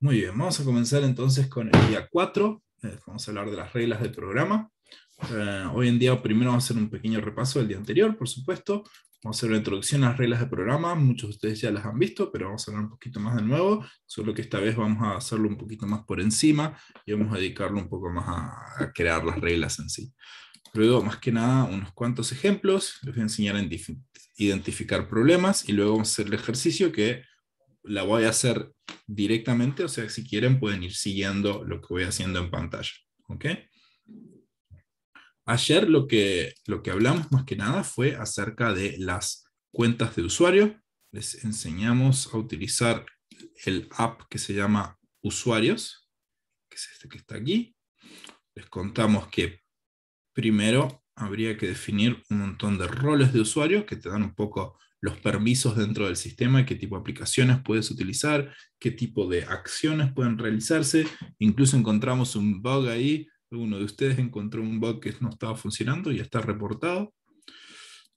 Muy bien, vamos a comenzar entonces con el día 4. Eh, vamos a hablar de las reglas de programa. Eh, hoy en día primero vamos a hacer un pequeño repaso del día anterior, por supuesto. Vamos a hacer una introducción a las reglas de programa. Muchos de ustedes ya las han visto, pero vamos a hablar un poquito más de nuevo, solo que esta vez vamos a hacerlo un poquito más por encima y vamos a dedicarlo un poco más a, a crear las reglas en sí. Luego, más que nada, unos cuantos ejemplos. Les voy a enseñar a identificar problemas y luego vamos a hacer el ejercicio que la voy a hacer directamente, o sea, si quieren pueden ir siguiendo lo que voy haciendo en pantalla. ¿Ok? Ayer lo que, lo que hablamos más que nada fue acerca de las cuentas de usuario. Les enseñamos a utilizar el app que se llama Usuarios, que es este que está aquí. Les contamos que primero habría que definir un montón de roles de usuario que te dan un poco los permisos dentro del sistema, qué tipo de aplicaciones puedes utilizar, qué tipo de acciones pueden realizarse. Incluso encontramos un bug ahí, uno de ustedes encontró un bug que no estaba funcionando y está reportado.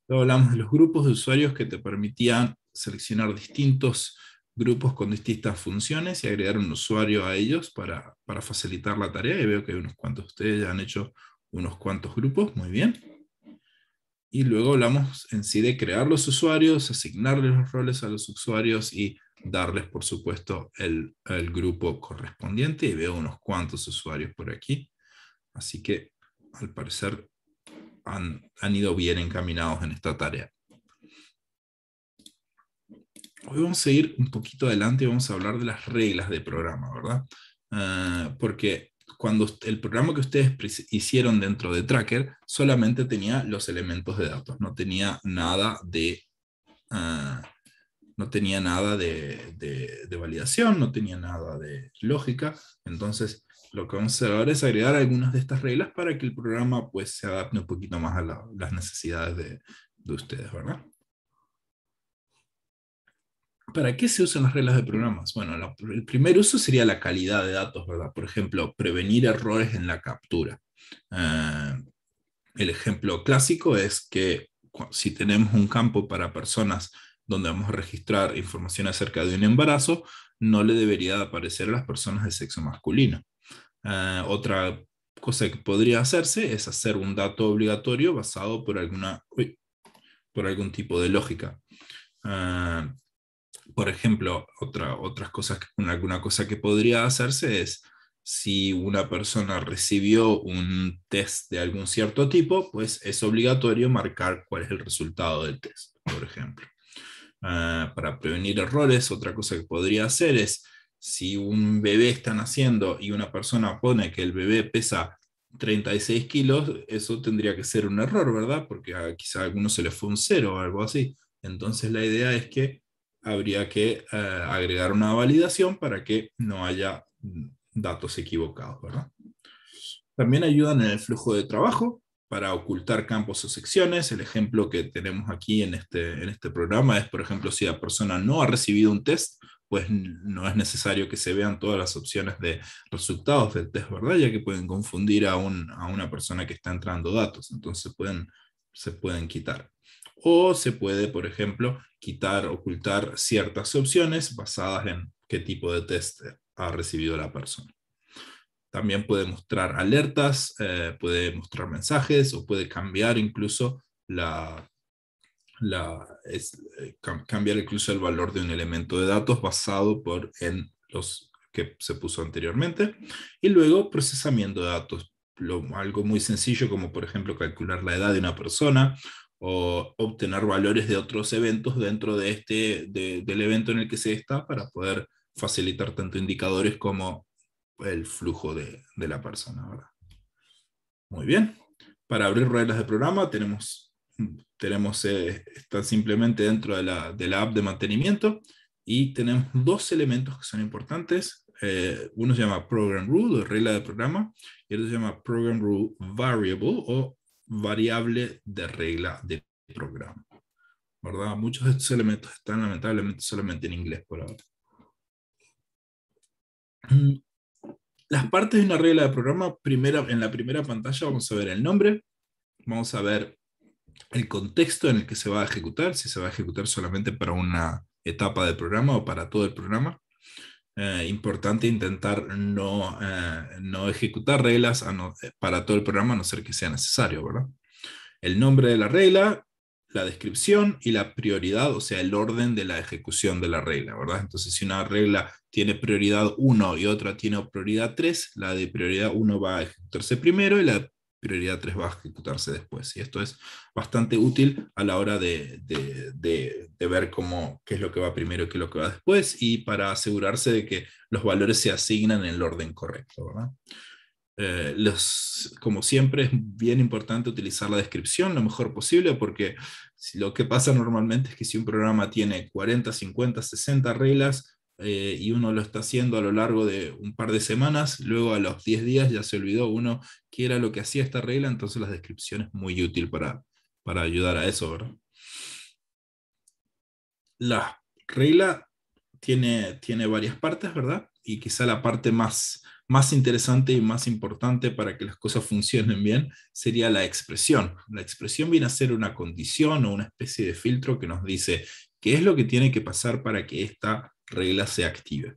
Luego hablamos de los grupos de usuarios que te permitían seleccionar distintos grupos con distintas funciones y agregar un usuario a ellos para, facilitar la tarea. Y veo que unos cuantos de ustedes ya han hecho unos cuantos grupos, muy bien. Y luego hablamos en sí de crear los usuarios, asignarles los roles a los usuarios y darles, por supuesto, el, grupo correspondiente. Y veo unos cuantos usuarios por aquí. Así que, al parecer, han, han ido bien encaminados en esta tarea. Hoy vamos a ir un poquito adelante y vamos a hablar de las reglas de programa, ¿verdad? Eh, porque cuando el programa que ustedes hicieron dentro de Tracker solamente tenía los elementos de datos, no tenía nada de, ah, no tenía nada de, validación, no tenía nada de lógica. Entonces, lo que vamos a hacer ahora es agregar algunas de estas reglas para que el programa pues, se adapte un poquito más a las necesidades de, de ustedes, ¿verdad? ¿Para qué se usan las reglas de programas? Bueno, el primer uso sería la calidad de datos, ¿verdad? Por ejemplo, prevenir errores en la captura. Ah, el ejemplo clásico es que si tenemos un campo para personas donde vamos a registrar información acerca de un embarazo, no le debería aparecer a las personas de sexo masculino. Ah, otra cosa que podría hacerse es hacer un dato obligatorio basado por, alguna, por algún tipo de lógica. Ah, por ejemplo, otra, otras cosas, cosa que podría hacerse es, si una persona recibió un test de algún cierto tipo, pues es obligatorio marcar cuál es el resultado del test, por ejemplo. Ah, para prevenir errores, otra cosa que podría hacer es, si un bebé está naciendo y una persona pone que el bebé pesa 36 kilos, eso tendría que ser un error, ¿verdad? Porque quizá a alguno se le fue un cero o algo así. Entonces la idea es que habría que eh, agregar una validación para que no haya datos equivocados, ¿verdad? También ayudan en el flujo de trabajo para ocultar campos o secciones. El ejemplo que tenemos aquí en este, en este programa es, por ejemplo, si la persona no ha recibido un test, pues no es necesario que se vean todas las opciones de resultados del test, ¿verdad? Ya que pueden confundir a, a una persona que está entrando datos, entonces pueden, se pueden quitar. O se puede, por ejemplo, quitar, ocultar ciertas opciones basadas en qué tipo de test ha recibido la persona. También puede mostrar alertas, eh, puede mostrar mensajes o puede cambiar incluso la, eh, cambiar incluso el valor de un elemento de datos basado por en los que se puso anteriormente. Y luego procesamiento de datos, algo muy sencillo como por ejemplo calcular la edad de una persona o obtener valores de otros eventos dentro de este, del evento en el que se está para poder facilitar tanto indicadores como el flujo de, de la persona. ¿verdad? Muy bien. Para abrir reglas de programa tenemos, tenemos eh, están simplemente dentro de la, de la app de mantenimiento y tenemos dos elementos que son importantes. Eh, uno se llama Program Rule, o regla de programa, y otro se llama Program Rule Variable o variable de regla de programa. ¿Verdad? Muchos de estos elementos están lamentablemente solamente en inglés por ahora. Mm, las partes de una regla de programa, primero, en la primera pantalla vamos a ver el nombre, vamos a ver el contexto en el que se va a ejecutar, si se va a ejecutar solamente para una etapa del programa o para todo el programa. Eh, importante intentar no, eh, no ejecutar reglas para todo el programa a no ser que sea necesario, ¿verdad? El nombre de la regla, la descripción y la prioridad, o sea, el orden de la ejecución de la regla, ¿verdad? Entonces, si una regla tiene prioridad 1 y otra tiene prioridad 3, la de prioridad 1 va a ejecutarse primero y la prioridad 3 va a ejecutarse después. Y esto es bastante útil a la hora de, ver cómo, qué es lo que va primero y qué es lo que va después y para asegurarse de que los valores se asignan en el orden correcto. Eh, como siempre, es bien importante utilizar la descripción lo mejor posible porque lo que pasa normalmente es que si un programa tiene 40, 50, 60 reglas, eh, y uno lo está haciendo a lo largo de un par de semanas, luego a los 10 días ya se olvidó uno qué era lo que hacía esta regla, entonces la descripción es muy útil para, para ayudar a eso, La regla tiene, tiene varias partes, ¿verdad? Y quizá la parte más, más interesante y más importante para que las cosas funcionen bien sería la expresión. La expresión viene a ser una condición o una especie de filtro que nos dice qué es lo que tiene que pasar para que esta regla se active.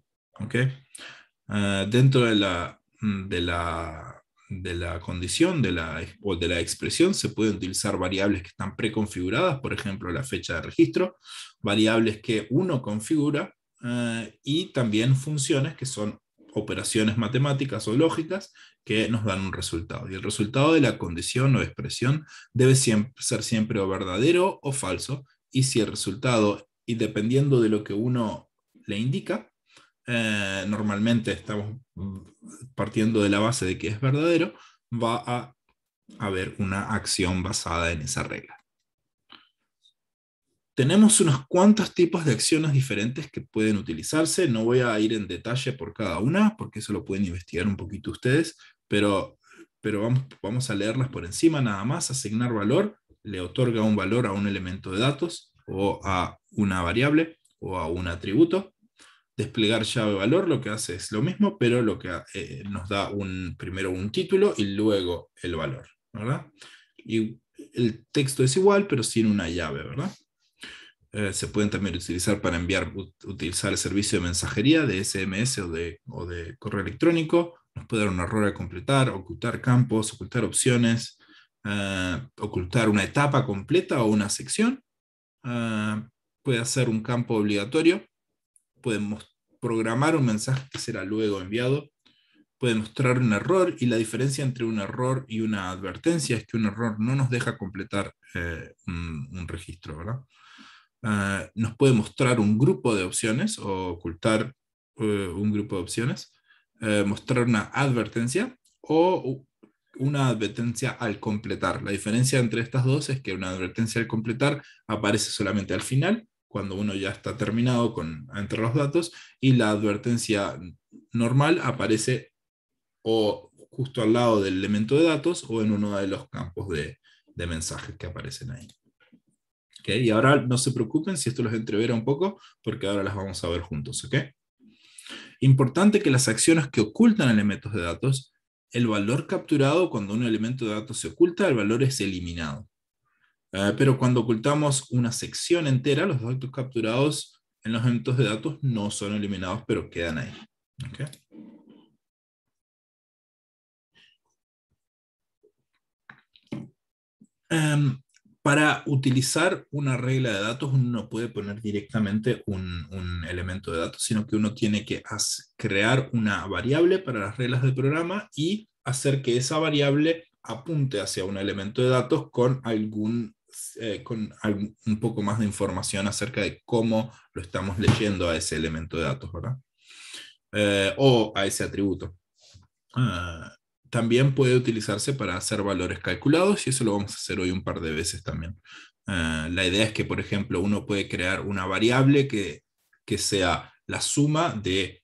Ah, dentro de la, de, la, condición de la, o de la expresión se pueden utilizar variables que están preconfiguradas, por ejemplo, la fecha de registro, variables que uno configura ah, y también funciones que son operaciones matemáticas o lógicas que nos dan un resultado. Y el resultado de la condición o expresión debe ser siempre o verdadero o falso. Y si el resultado, y dependiendo de lo que uno le indica. Eh, normalmente estamos partiendo de la base de que es verdadero, va a haber una acción basada en esa regla. Tenemos unos cuantos tipos de acciones diferentes que pueden utilizarse. No voy a ir en detalle por cada una, porque eso lo pueden investigar un poquito ustedes, pero, pero vamos, vamos a leerlas por encima nada más. Asignar valor le otorga un valor a un elemento de datos o a una variable o a un atributo desplegar llave valor lo que hace es lo mismo, pero lo que eh, nos da primero un título y luego el valor, ¿verdad? Y el texto es igual, pero sin una llave, ¿verdad? Eh, se pueden también utilizar para enviar, utilizar el servicio de mensajería de SMS o de, correo electrónico. Nos puede dar un error a completar, ocultar campos, ocultar opciones, eh, ocultar una etapa completa o una sección. puede hacer un campo obligatorio podemos programar un mensaje que será luego enviado, puede mostrar un error y la diferencia entre un error y una advertencia es que un error no nos deja completar eh, un, registro, ¿verdad? Eh, nos puede mostrar un grupo de opciones o ocultar eh, un grupo de opciones, mostrar una advertencia o una advertencia al completar. La diferencia entre estas dos es que una advertencia al completar aparece solamente al final cuando uno ya está terminado con, entre los datos y la advertencia normal aparece o justo al lado del elemento de datos o en uno de los campos de, mensajes que aparecen ahí. ¿Okay? Y ahora no se preocupen si esto los entrevera un poco, porque ahora las vamos a ver juntos. ¿okay? Importante que las acciones que ocultan elementos de datos, el valor capturado cuando un elemento de datos se oculta, el valor es eliminado. Eh, pero cuando ocultamos una sección entera, los datos capturados en los eventos de datos no son eliminados, pero quedan ahí. Em, para utilizar una regla de datos, uno no puede poner directamente un, un elemento de datos, sino que uno tiene que crear una variable para las reglas del programa y hacer que esa variable apunte hacia un elemento de datos con algún eh, con un poco más de información acerca de cómo lo estamos leyendo a ese elemento de datos, ¿verdad? Eh, o a ese atributo. Ah, también puede utilizarse para hacer valores calculados y eso lo vamos a hacer hoy un par de veces también. Ah, la idea es que, por ejemplo, uno puede crear una variable que, que sea la suma de,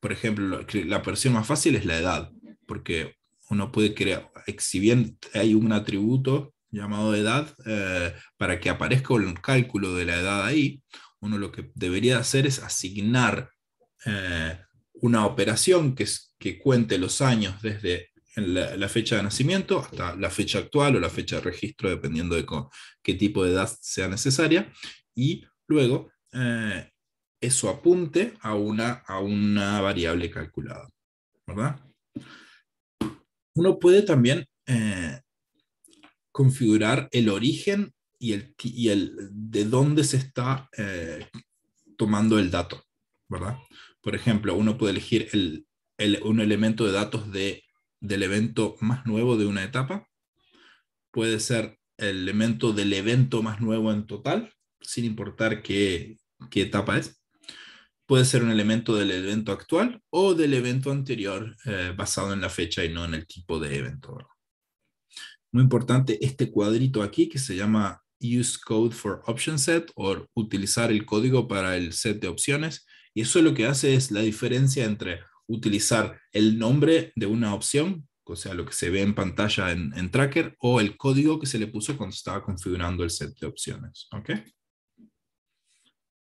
por ejemplo, la versión más fácil es la edad, porque uno puede crear, exhibiendo hay un atributo llamado edad, eh, para que aparezca un cálculo de la edad ahí, uno lo que debería hacer es asignar eh, una operación que, es, que cuente los años desde la, fecha de nacimiento hasta la fecha actual o la fecha de registro, dependiendo de qué tipo de edad sea necesaria, y luego eh, eso apunte a una, a una variable calculada. ¿verdad? Uno puede también configurar el origen y el, y el de dónde se está eh, tomando el dato, ¿verdad? Por ejemplo, uno puede elegir un elemento de datos de, del evento más nuevo de una etapa, puede ser el elemento del evento más nuevo en total, sin importar qué, etapa es, puede ser un elemento del evento actual o del evento anterior eh, basado en la fecha y no en el tipo de evento muy importante este cuadrito aquí que se llama Use Code for Option Set o utilizar el código para el set de opciones. Y eso lo que hace es la diferencia entre utilizar el nombre de una opción, o sea, lo que se ve en pantalla en, Tracker, o el código que se le puso cuando estaba configurando el set de opciones. ¿Ok?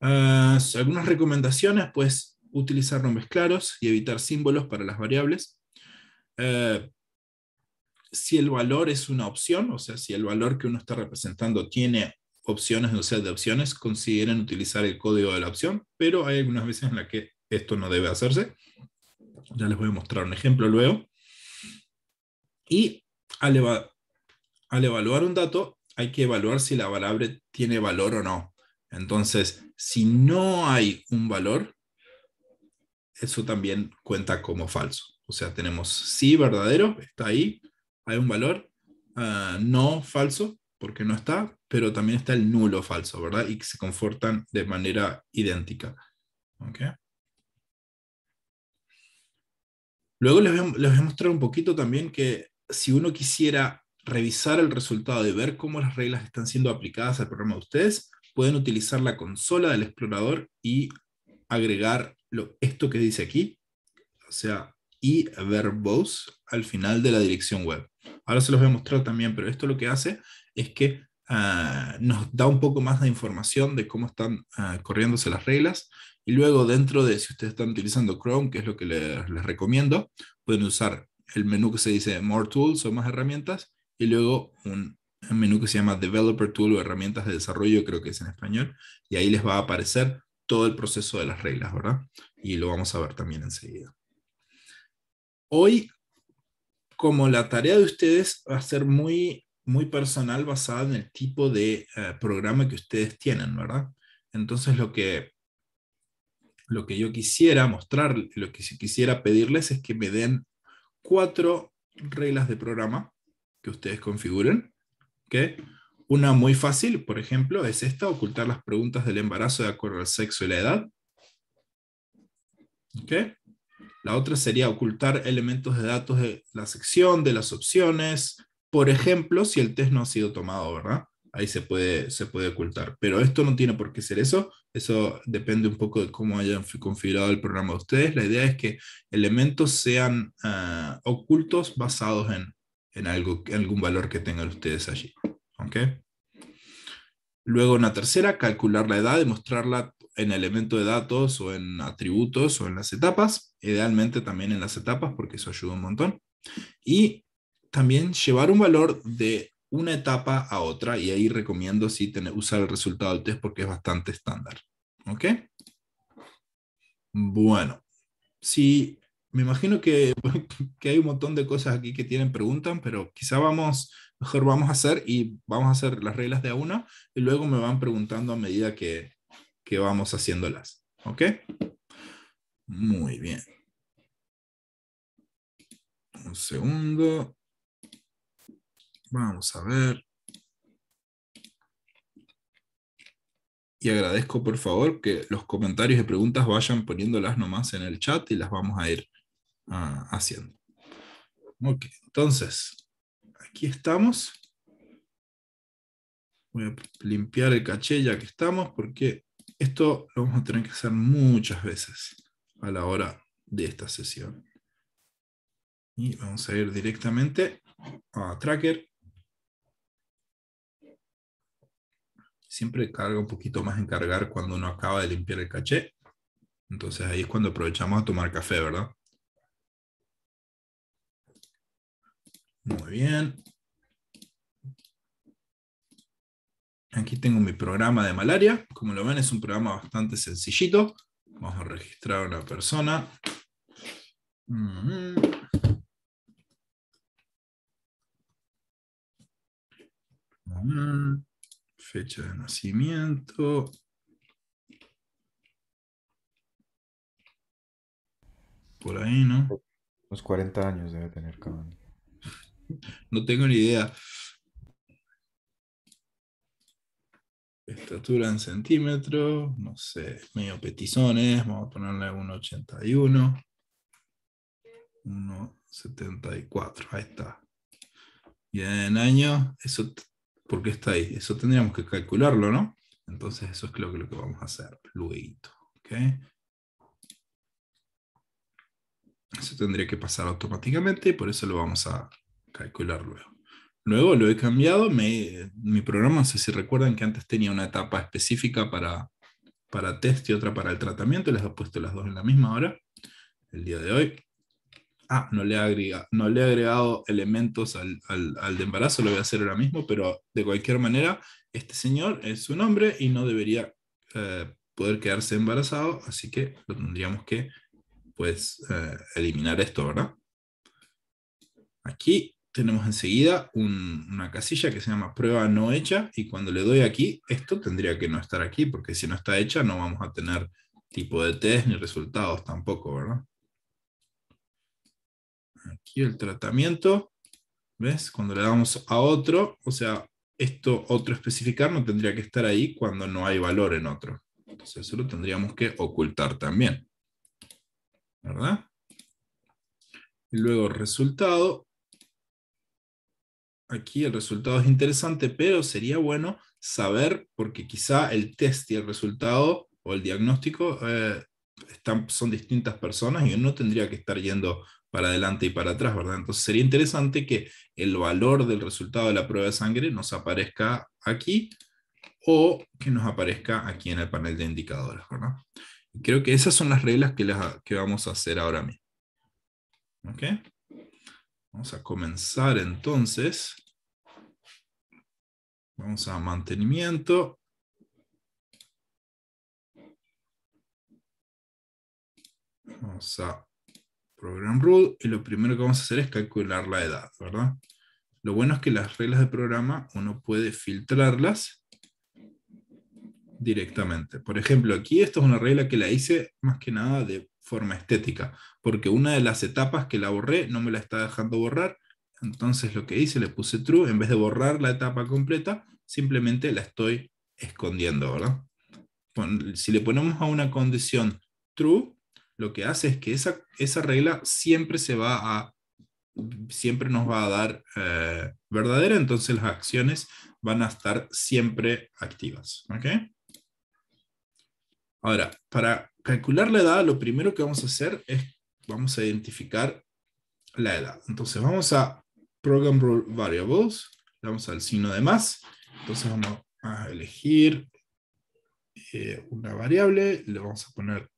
Ah, algunas recomendaciones, pues utilizar nombres claros y evitar símbolos para las variables. Eh, si el valor es una opción, o sea, si el valor que uno está representando tiene opciones, un sea, de opciones, consideren utilizar el código de la opción, pero hay algunas veces en las que esto no debe hacerse. Ya les voy a mostrar un ejemplo luego. Y al, al evaluar un dato, hay que evaluar si la variable tiene valor o no. Entonces, si no hay un valor, eso también cuenta como falso. O sea, tenemos sí verdadero, está ahí, hay un valor ah, no falso, porque no está, pero también está el nulo falso, ¿verdad? Y que se confortan de manera idéntica. Luego les voy, a, mostrar un poquito también que si uno quisiera revisar el resultado y ver cómo las reglas están siendo aplicadas al programa de ustedes, pueden utilizar la consola del explorador y agregar lo, esto que dice aquí, o sea, y verbose al final de la dirección web. Ahora se los voy a mostrar también, pero esto lo que hace es que ah, nos da un poco más de información de cómo están ah, corriéndose las reglas. Y luego dentro de, si ustedes están utilizando Chrome, que es lo que les, recomiendo, pueden usar el menú que se dice More Tools o más herramientas, y luego un un menú que se llama Developer Tool o herramientas de desarrollo, creo que es en español, y ahí les va a aparecer todo el proceso de las reglas, ¿verdad? Y lo vamos a ver también enseguida. Hoy como la tarea de ustedes va a ser muy, muy personal basada en el tipo de eh, programa que ustedes tienen, ¿verdad? Entonces lo que, lo que yo quisiera mostrar, lo que quisiera pedirles es que me den cuatro reglas de programa que ustedes configuren. ¿okay? Una muy fácil, por ejemplo, es esta, ocultar las preguntas del embarazo de acuerdo al sexo y la edad. ¿Ok? La otra sería ocultar elementos de datos de la sección, de las opciones, por ejemplo, si el test no ha sido tomado, ¿verdad? Ahí se puede, se puede ocultar. Pero esto no tiene por qué ser eso. Eso depende un poco de cómo hayan configurado el programa de ustedes. La idea es que elementos sean ah, ocultos basados en, algo, algún valor que tengan ustedes allí. Luego, una tercera, calcular la edad, mostrarla en elemento de datos o en atributos o en las etapas, idealmente también en las etapas porque eso ayuda un montón. Y también llevar un valor de una etapa a otra y ahí recomiendo sí tener, usar el resultado del test porque es bastante estándar. ¿Ok? Bueno, sí, me imagino que, que hay un montón de cosas aquí que tienen preguntas, pero quizá vamos, mejor vamos a hacer y vamos a hacer las reglas de a una y luego me van preguntando a medida que, que vamos haciéndolas. ¿Ok? Muy bien. Un segundo. Vamos a ver. Y agradezco por favor que los comentarios y preguntas vayan poniéndolas nomás en el chat y las vamos a ir ah, haciendo. Ok, entonces, aquí estamos. Voy a limpiar el caché ya que estamos porque esto lo vamos a tener que hacer muchas veces a la hora de esta sesión. Y vamos a ir directamente a Tracker. Siempre carga un poquito más en cargar cuando uno acaba de limpiar el caché. Entonces ahí es cuando aprovechamos a tomar café, ¿verdad? Muy bien. Aquí tengo mi programa de malaria. Como lo ven, es un programa bastante sencillito. Vamos a registrar a una persona. Mm-hmm. Mm-hmm. Fecha de nacimiento. Por ahí, ¿no? Los 40 años debe tener cada No tengo ni idea. Estatura en centímetros, no sé, medio petizones, vamos a ponerle 1,81. 1,74, ahí está. Y en año, eso, ¿por está ahí? Eso tendríamos que calcularlo, ¿no? Entonces eso es que lo que vamos a hacer luego, Eso tendría que pasar automáticamente y por eso lo vamos a calcular luego. Luego lo he cambiado, mi programa, no sé si recuerdan que antes tenía una etapa específica para, para test y otra para el tratamiento, les he puesto las dos en la misma hora, el día de hoy. Ah, no le he, agregado elementos al, de embarazo, lo voy a hacer ahora mismo, pero de cualquier manera, este señor es un hombre y no debería eh, poder quedarse embarazado, así que lo tendríamos que, pues, eh, eliminar esto, ¿verdad? Aquí tenemos enseguida una casilla que se llama prueba no hecha y cuando le doy aquí, esto tendría que no estar aquí porque si no está hecha no vamos a tener tipo de test ni resultados tampoco, ¿verdad? Aquí el tratamiento, ¿ves? Cuando le damos a otro, o sea, esto otro especificar no tendría que estar ahí cuando no hay valor en otro. Entonces eso lo tendríamos que ocultar también, ¿verdad? Y luego resultado, aquí el resultado es interesante, pero sería bueno saber, porque quizá el test y el resultado o el diagnóstico eh, están, son distintas personas y uno tendría que estar yendo para adelante y para atrás, ¿verdad? Entonces sería interesante que el valor del resultado de la prueba de sangre nos aparezca aquí o que nos aparezca aquí en el panel de indicadores, ¿verdad? Creo que esas son las reglas que, las, que vamos a hacer ahora mismo. ¿Ok? Vamos a comenzar entonces. Vamos a mantenimiento. Vamos a Program Rule y lo primero que vamos a hacer es calcular la edad, ¿verdad? Lo bueno es que las reglas de programa uno puede filtrarlas directamente. Por ejemplo, aquí esto es una regla que la hice más que nada de forma estética, porque una de las etapas que la borré no me la está dejando borrar, entonces lo que hice, le puse true, en vez de borrar la etapa completa, simplemente la estoy escondiendo, ¿verdad? Si le ponemos a una condición true, lo que hace es que esa, esa regla siempre se va a, siempre nos va a dar eh, verdadera, entonces las acciones van a estar siempre activas, ¿ok? Ahora, para calcular la edad, lo primero que vamos a hacer es, vamos a identificar la edad. Entonces vamos a program variables, le vamos al signo de más, entonces vamos a elegir eh, una variable, le vamos a poner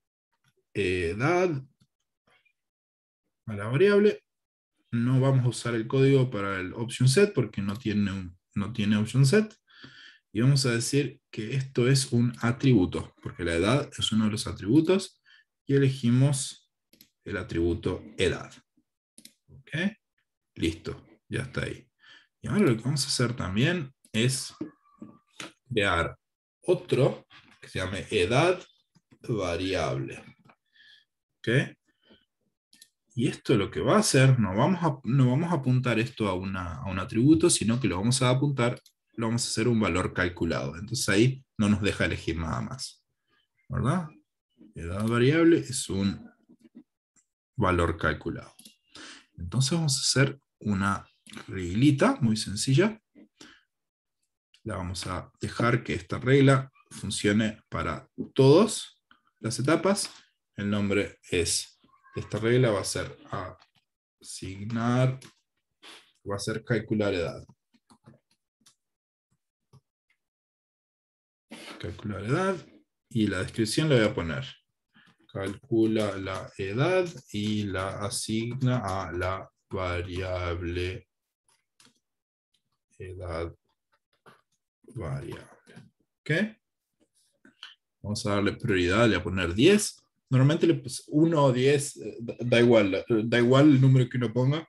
eh, edad a la variable, no vamos a usar el código para el option set porque no tiene, no tiene option set, y vamos a decir que esto es un atributo, porque la edad es uno de los atributos, y elegimos el atributo edad. ¿Ok? Listo. Ya está ahí. Y ahora lo que vamos a hacer también es crear otro que se llame edad variable. ¿Ok? Y esto lo que va a hacer, no vamos a, no vamos a apuntar esto a, a un atributo, sino que lo vamos a apuntar, lo vamos a hacer un valor calculado. Entonces ahí no nos deja elegir nada más. ¿Verdad? Edad variable es un valor calculado. Entonces vamos a hacer una reglita muy sencilla. La vamos a dejar que esta regla funcione para todas las etapas. El nombre es, esta regla va a ser asignar, va a ser calcular edad. Calcular edad y la descripción la voy a poner. Calcula la edad y la asigna a la variable edad variable. Vamos a darle prioridad, le voy a poner 10. Normalmente le pues, 1 o 10, eh, da igual, da igual el número que uno ponga.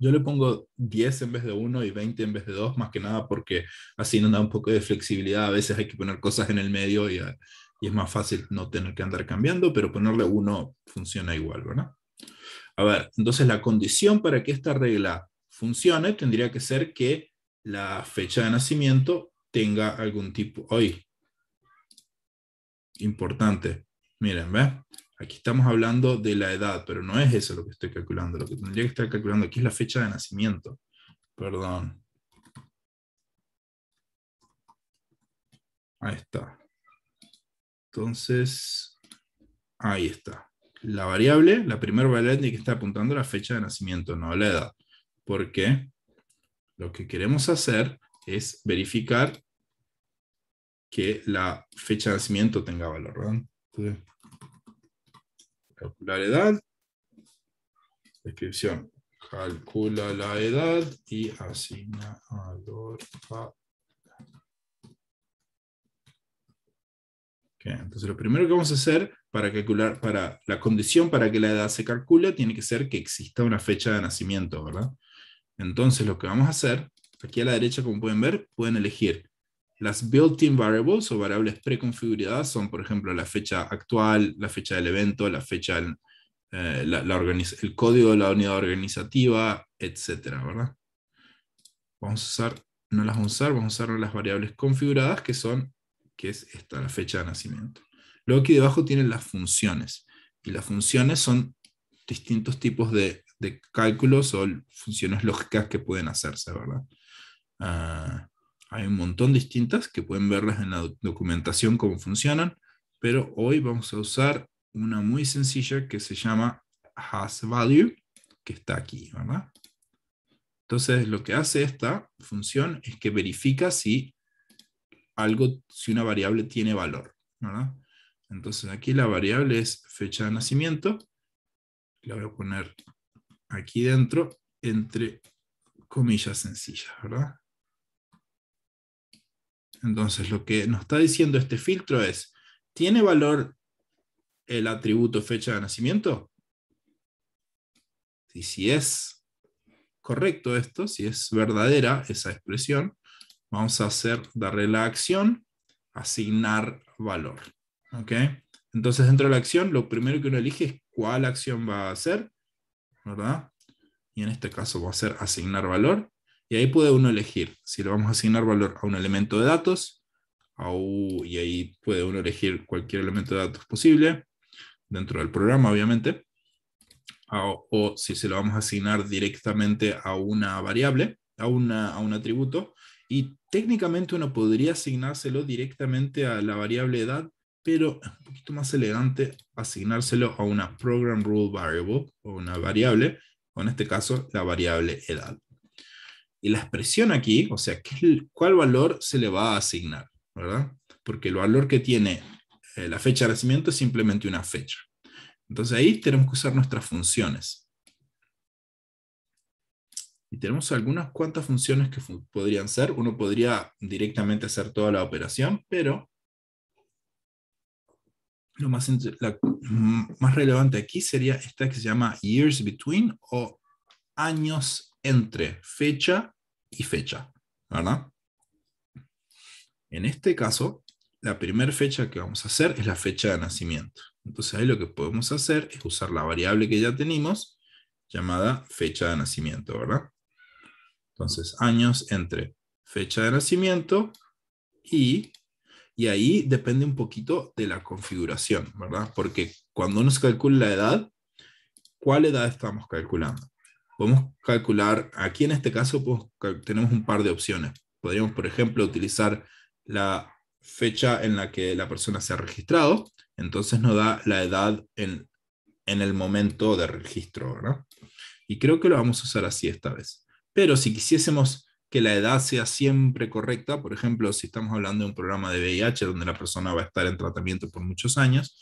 Yo le pongo 10 en vez de 1 y 20 en vez de 2, más que nada porque así nos da un poco de flexibilidad. A veces hay que poner cosas en el medio y, ah, y es más fácil no tener que andar cambiando, pero ponerle 1 funciona igual, ¿verdad? A ver, entonces la condición para que esta regla funcione tendría que ser que la fecha de nacimiento tenga algún tipo. Hoy, importante. Miren, ¿ves? Aquí estamos hablando de la edad, pero no es eso lo que estoy calculando. Lo que tendría que estar calculando aquí es la fecha de nacimiento. Perdón. Ahí está. Entonces, ahí está. La variable, la primera variable que está apuntando a la fecha de nacimiento, no la edad. ¿Por qué? Lo que queremos hacer es verificar que la fecha de nacimiento tenga valor, ¿verdad? calcular edad, descripción, calcula la edad y asigna valor a... entonces lo primero que vamos a hacer para calcular, para la condición para que la edad se calcule, tiene que ser que exista una fecha de nacimiento, ¿verdad? Entonces lo que vamos a hacer, aquí a la derecha como pueden ver, pueden elegir las built-in variables o variables preconfiguradas son, por ejemplo, la fecha actual, la fecha del evento, la fecha, eh, el código de la unidad organizativa, etcétera, ¿verdad? Vamos a usar, no las vamos a usar, vamos a usar las variables configuradas que son, que es esta, la fecha de nacimiento. Luego aquí debajo tienen las funciones. Y las funciones son distintos tipos de de cálculos o funciones lógicas que pueden hacerse, ¿verdad? Ah, hay un montón distintas que pueden verlas en la documentación cómo funcionan, pero hoy vamos a usar una muy sencilla que se llama hasValue. value, que está aquí, ¿verdad? Entonces, lo que hace esta función es que verifica si algo, si una variable tiene valor, ¿verdad? Entonces, aquí la variable es fecha de nacimiento. La voy a poner aquí dentro, entre comillas sencillas, ¿verdad? Entonces, lo que nos está diciendo este filtro es, ¿tiene valor el atributo fecha de nacimiento? Y si es correcto esto, si es verdadera esa expresión, vamos a hacer, darle la acción, asignar valor. ¿Ok? Entonces, dentro de la acción, lo primero que uno elige es cuál acción va a hacer ¿verdad? Y en este caso va a ser asignar valor. Y ahí puede uno elegir si le vamos a asignar valor a un elemento de datos, y ahí puede uno elegir cualquier elemento de datos posible, dentro del programa, obviamente, o si se lo vamos a asignar directamente a una variable, a, una, a un atributo, y técnicamente uno podría asignárselo directamente a la variable edad, pero es un poquito más elegante asignárselo a una program rule variable o una variable, o en este caso la variable edad. Y la expresión aquí, o sea, ¿cuál valor se le va a asignar? ¿Verdad? Porque el valor que tiene eh, la fecha de nacimiento es simplemente una fecha. Entonces ahí tenemos que usar nuestras funciones. Y tenemos algunas cuantas funciones que podrían ser. Uno podría directamente hacer toda la operación, pero lo más, más relevante aquí sería esta que se llama Years Between o años entre fecha y fecha, ¿verdad? En este caso, la primera fecha que vamos a hacer es la fecha de nacimiento. Entonces ahí lo que podemos hacer es usar la variable que ya tenemos, llamada fecha de nacimiento, ¿verdad? Entonces, años entre fecha de nacimiento y y ahí depende un poquito de la configuración, ¿verdad? Porque cuando uno calcula la edad, ¿cuál edad estamos calculando? Podemos calcular, aquí en este caso pues, tenemos un par de opciones. Podríamos, por ejemplo, utilizar la fecha en la que la persona se ha registrado, entonces nos da la edad en, en el momento de registro, ¿verdad? Y creo que lo vamos a usar así esta vez. Pero si quisiésemos que la edad sea siempre correcta, por ejemplo, si estamos hablando de un programa de VIH donde la persona va a estar en tratamiento por muchos años,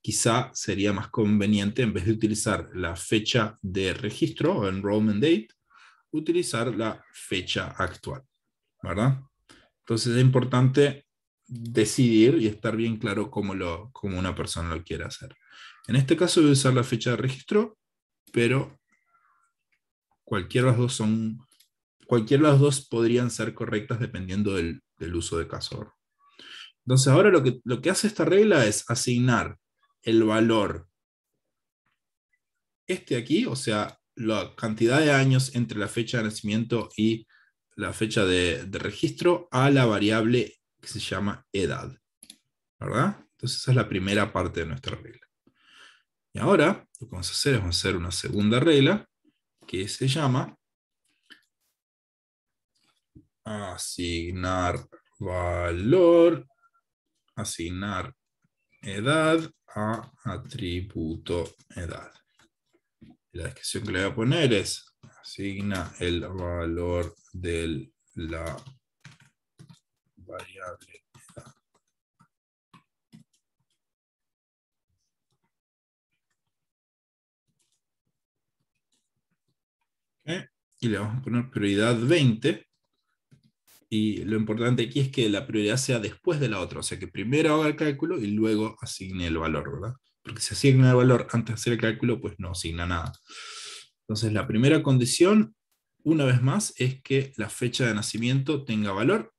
quizá sería más conveniente, en vez de utilizar la fecha de registro o enrollment date, utilizar la fecha actual, ¿verdad? Entonces es importante decidir y estar bien claro cómo, lo, cómo una persona lo quiere hacer. En este caso voy a usar la fecha de registro, pero cualquiera de las dos son cualquiera de las dos podrían ser correctas dependiendo del, uso de Casor. Entonces ahora lo que, lo que hace esta regla es asignar el valor, este aquí, o sea, la cantidad de años entre la fecha de nacimiento y la fecha de, registro a la variable que se llama edad. ¿Verdad? Entonces esa es la primera parte de nuestra regla. Y ahora lo que vamos a hacer es hacer una segunda regla que se llama asignar valor, asignar edad a atributo edad. La descripción que le voy a poner es asigna el valor de la variable edad. Y le vamos a poner prioridad 20 y lo importante aquí es que la prioridad sea después de la otra, o sea que primero haga el cálculo y luego asigne el valor, ¿verdad? Porque si asigna el valor antes de hacer el cálculo, pues no asigna nada. Entonces la primera condición, una vez más, es que la fecha de nacimiento tenga valor.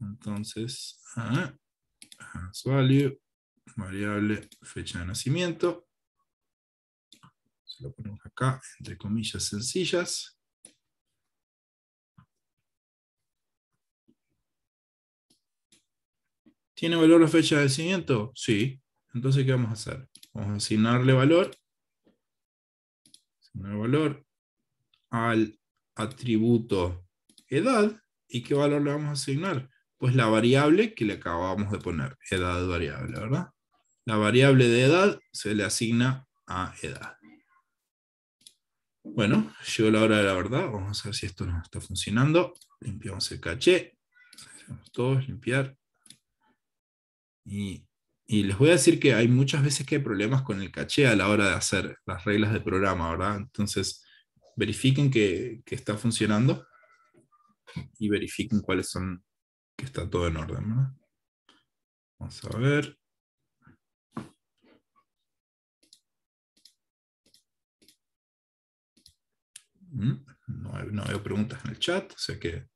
Entonces, value, variable, fecha de nacimiento. Se lo ponemos acá, entre comillas sencillas. ¿Tiene valor la fecha de vencimiento? Sí. Entonces, ¿qué vamos a hacer? Vamos a asignarle valor. Asignar valor al atributo edad. ¿Y qué valor le vamos a asignar? Pues la variable que le acabamos de poner, edad variable, ¿verdad? La variable de edad se le asigna a edad. Bueno, llegó la hora de la verdad. Vamos a ver si esto nos está funcionando. Limpiamos el caché. Todos limpiar. Y, les voy a decir que hay muchas veces que hay problemas con el caché a la hora de hacer las reglas de programa, ¿verdad? Entonces, verifiquen que, está funcionando y verifiquen cuáles son, que está todo en orden, ¿verdad? Vamos a ver. Mm, no, no veo preguntas en el chat, o sea que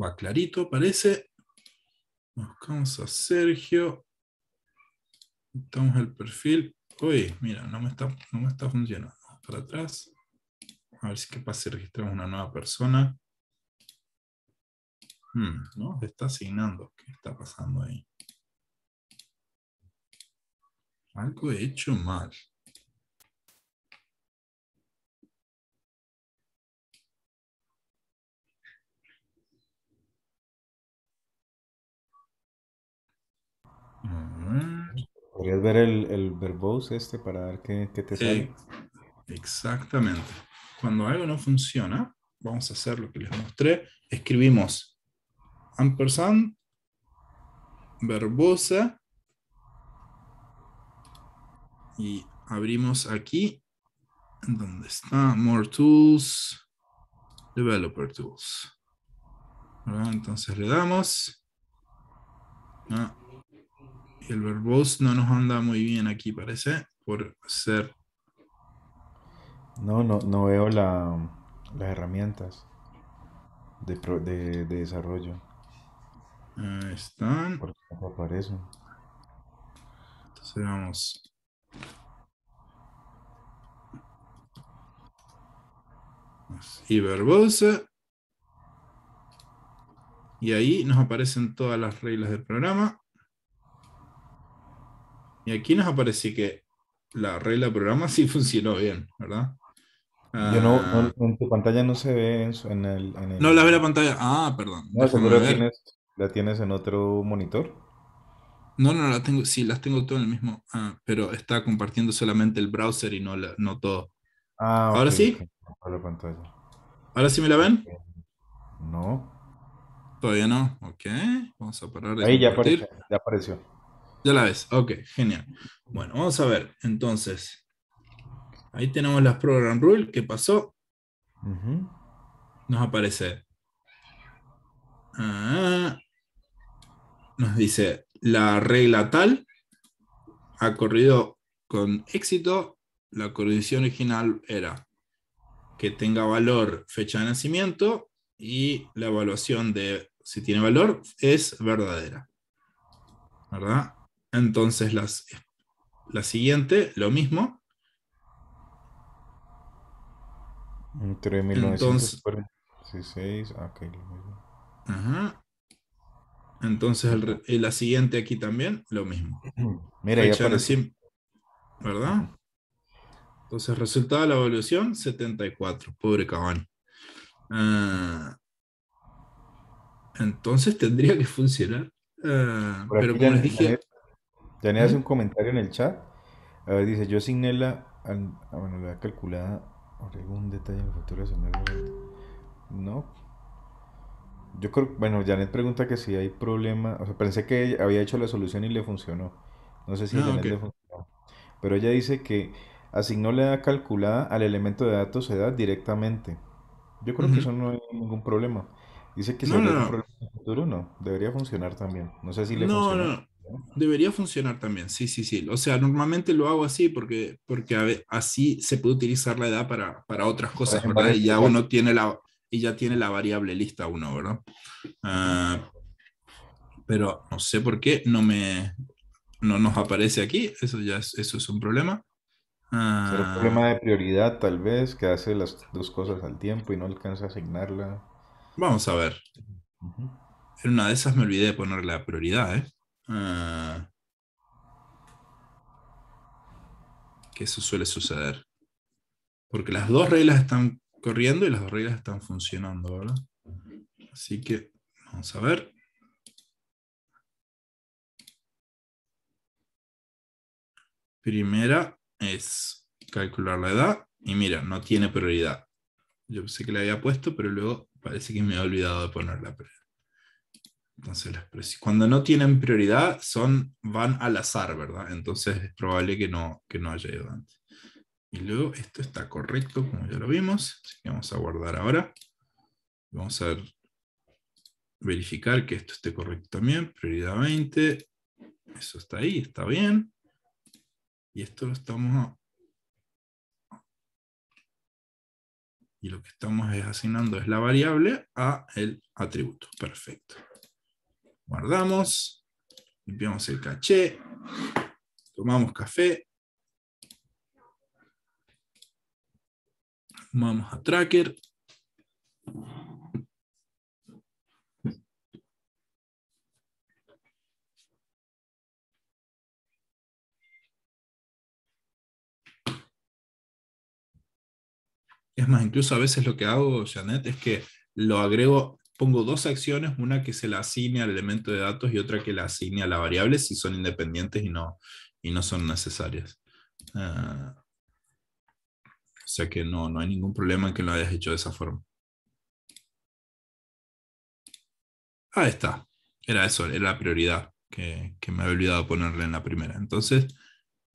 va clarito, parece. Buscamos a Sergio. Quitamos el perfil. Uy, mira, no me está, no me está funcionando. Para atrás. A ver si qué pasa, si registramos una nueva persona. Hmm, no, se está asignando. ¿Qué está pasando ahí? Algo he hecho mal. Mm. Podrías ver el, el, verbose este para ver qué, te sale. exactamente. Cuando algo no funciona, vamos a hacer lo que les mostré. Escribimos ampersand, verbose, y abrimos aquí, donde está More Tools, Developer Tools. Entonces le damos el verbose no nos anda muy bien aquí, parece, por ser. No, no, no veo las herramientas de, de, desarrollo. Ahí están. Por no aparecen. Entonces vamos. Y verbose. Y ahí nos aparecen todas las reglas del programa. Y aquí nos apareció que la regla de programa sí funcionó bien, ¿verdad? Yo no, ah. en tu pantalla no se ve en, No la ve la pantalla. Ah, perdón. la tienes, en otro monitor. No, no, la tengo, sí, las tengo todo en el mismo, ah, pero está compartiendo solamente el browser y no, no todo. Ah, Ahora sí. Ahora sí me la ven. No. Todavía no. Ok, vamos a parar. Ahí ya apareció. Ya la ves, ok, genial. Bueno, vamos a ver, entonces. Ahí tenemos las program rule ¿Qué pasó. Nos aparece. Ah, nos dice la regla tal ha corrido con éxito. La condición original era que tenga valor fecha de nacimiento y la evaluación de si tiene valor es verdadera. ¿Verdad? Entonces las, la siguiente, lo mismo. Entre Entonces, Entonces eh, la siguiente aquí también, lo mismo. Mira, ya ¿Verdad? Entonces resultado de la evolución, 74. Pobre cabrón. Ah, entonces tendría que funcionar. Ah, pero como les dije... Janet hace un comentario en el chat. A ver, dice, yo asigné la, ah, bueno, la calculada, algún detalle en el futuro? No. Yo creo, bueno, Janet pregunta que si hay problema, o sea, pensé que había hecho la solución y le funcionó. No sé si ah, le funcionó. Pero ella dice que asignó la edad calculada al elemento de datos edad directamente. Yo creo que eso no hay ningún problema. Dice que si No, problema en el futuro, no. Debería funcionar también. No sé si le No, funcionó. no, Debería funcionar también, sí, sí, sí. O sea, normalmente lo hago así porque, porque así se puede utilizar la edad para, otras cosas, Y ya este uno tiene la, y ya tiene la variable lista uno, ¿verdad? Ah, pero no sé por qué no me no nos aparece aquí, eso ya es, eso es un problema. un ah. problema de prioridad tal vez, que hace las dos cosas al tiempo y no alcanza a asignarla. Vamos a ver. En una de esas me olvidé de poner la prioridad, ¿eh? Ah. Que eso suele suceder. Porque las dos reglas están corriendo y las dos reglas están funcionando, ¿verdad? Así que vamos a ver. Primera es calcular la edad y mira, no tiene prioridad. Yo pensé que la había puesto, pero luego parece que me he olvidado de ponerla. prioridad. Entonces, las cuando no tienen prioridad, son, van al azar, ¿verdad? Entonces es probable que no, no haya ido antes. Y luego esto está correcto, como ya lo vimos. Así que vamos a guardar ahora. Vamos a verificar que esto esté correcto también. Prioridad 20. Eso está ahí, está bien. Y esto lo estamos... Y lo que estamos asignando es la variable a el atributo. Perfecto. Guardamos, limpiamos el caché, tomamos café, vamos a tracker. Es más, incluso a veces lo que hago, Janet, es que lo agrego pongo dos acciones, una que se la asigne al elemento de datos y otra que la asigne a la variable si son independientes y no, y no son necesarias. Ah, o sea que no, no hay ningún problema en que lo hayas hecho de esa forma. Ahí está. Era eso, era la prioridad que, me había olvidado ponerle en la primera. Entonces,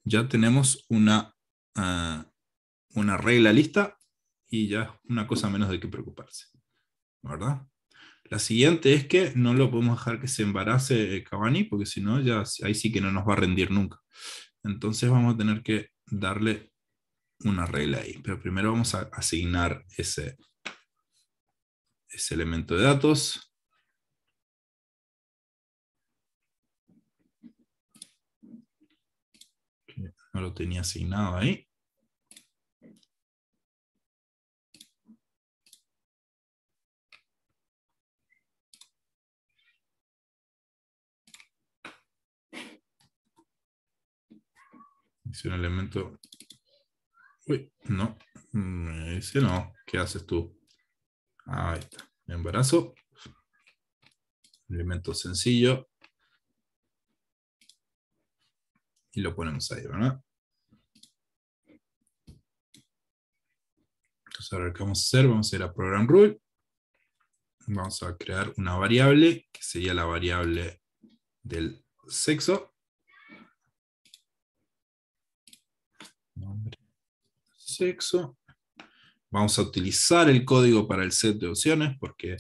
ya tenemos una, ah, una regla lista y ya una cosa menos de que preocuparse. ¿Verdad? La siguiente es que no lo podemos dejar que se embarace Cavani, porque si no, ya ahí sí que no nos va a rendir nunca. Entonces vamos a tener que darle una regla ahí. Pero primero vamos a asignar ese, ese elemento de datos. No lo tenía asignado ahí. Dice un elemento. Uy, no. Mm, me dice no. ¿Qué haces tú? Ahí está. Embarazo. Elemento sencillo. Y lo ponemos ahí, ¿verdad? Entonces ahora qué vamos a hacer, vamos a ir a Program Rule. Vamos a crear una variable, que sería la variable del sexo. Nombre. Sexo. Vamos a utilizar el código para el set de opciones porque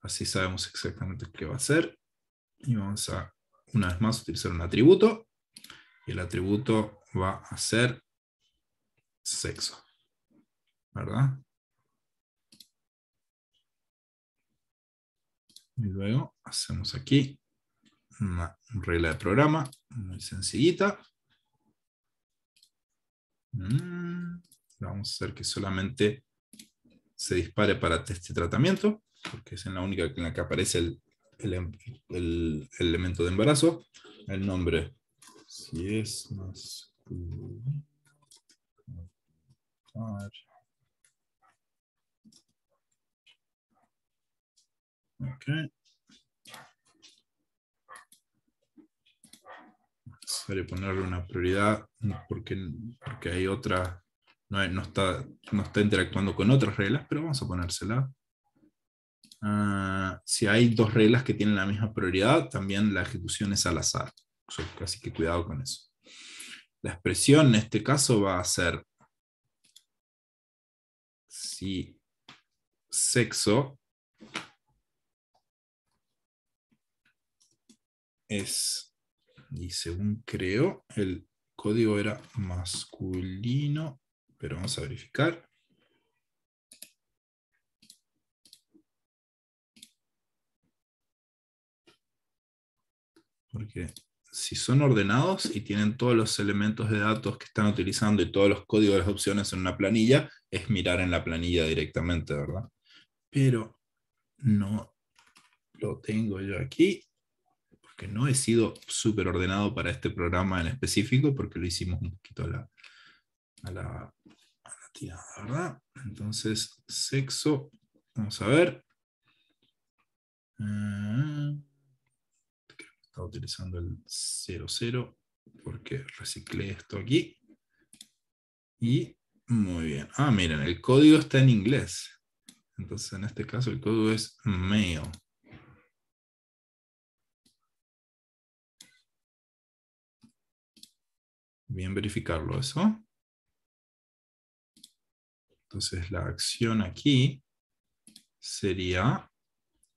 así sabemos exactamente qué va a ser. Y vamos a, una vez más, utilizar un atributo. Y el atributo va a ser sexo. ¿Verdad? Y luego hacemos aquí una regla de programa muy sencillita. Mm, vamos a hacer que solamente se dispare para este tratamiento, porque es en la única en la que aparece el, em, elemento de embarazo. El nombre, si es más... Okay. de ponerle una prioridad porque, hay otra, no, está, no está interactuando con otras reglas, pero vamos a ponérsela. Ah, si hay dos reglas que tienen la misma prioridad, también la ejecución es al azar. así que cuidado con eso. La expresión en este caso va a ser si sexo es y según creo, el código era masculino, pero vamos a verificar. Porque si son ordenados y tienen todos los elementos de datos que están utilizando y todos los códigos de las opciones en una planilla, es mirar en la planilla directamente, ¿verdad? Pero no lo tengo yo aquí que no he sido súper ordenado para este programa en específico porque lo hicimos un poquito a la, a la, a la tirada, ¿verdad? Entonces, sexo, vamos a ver. Ah, está utilizando el 00 porque reciclé esto aquí. Y muy bien. Ah, miren, el código está en inglés. Entonces, en este caso, el código es mail. Bien verificarlo eso. Entonces la acción aquí sería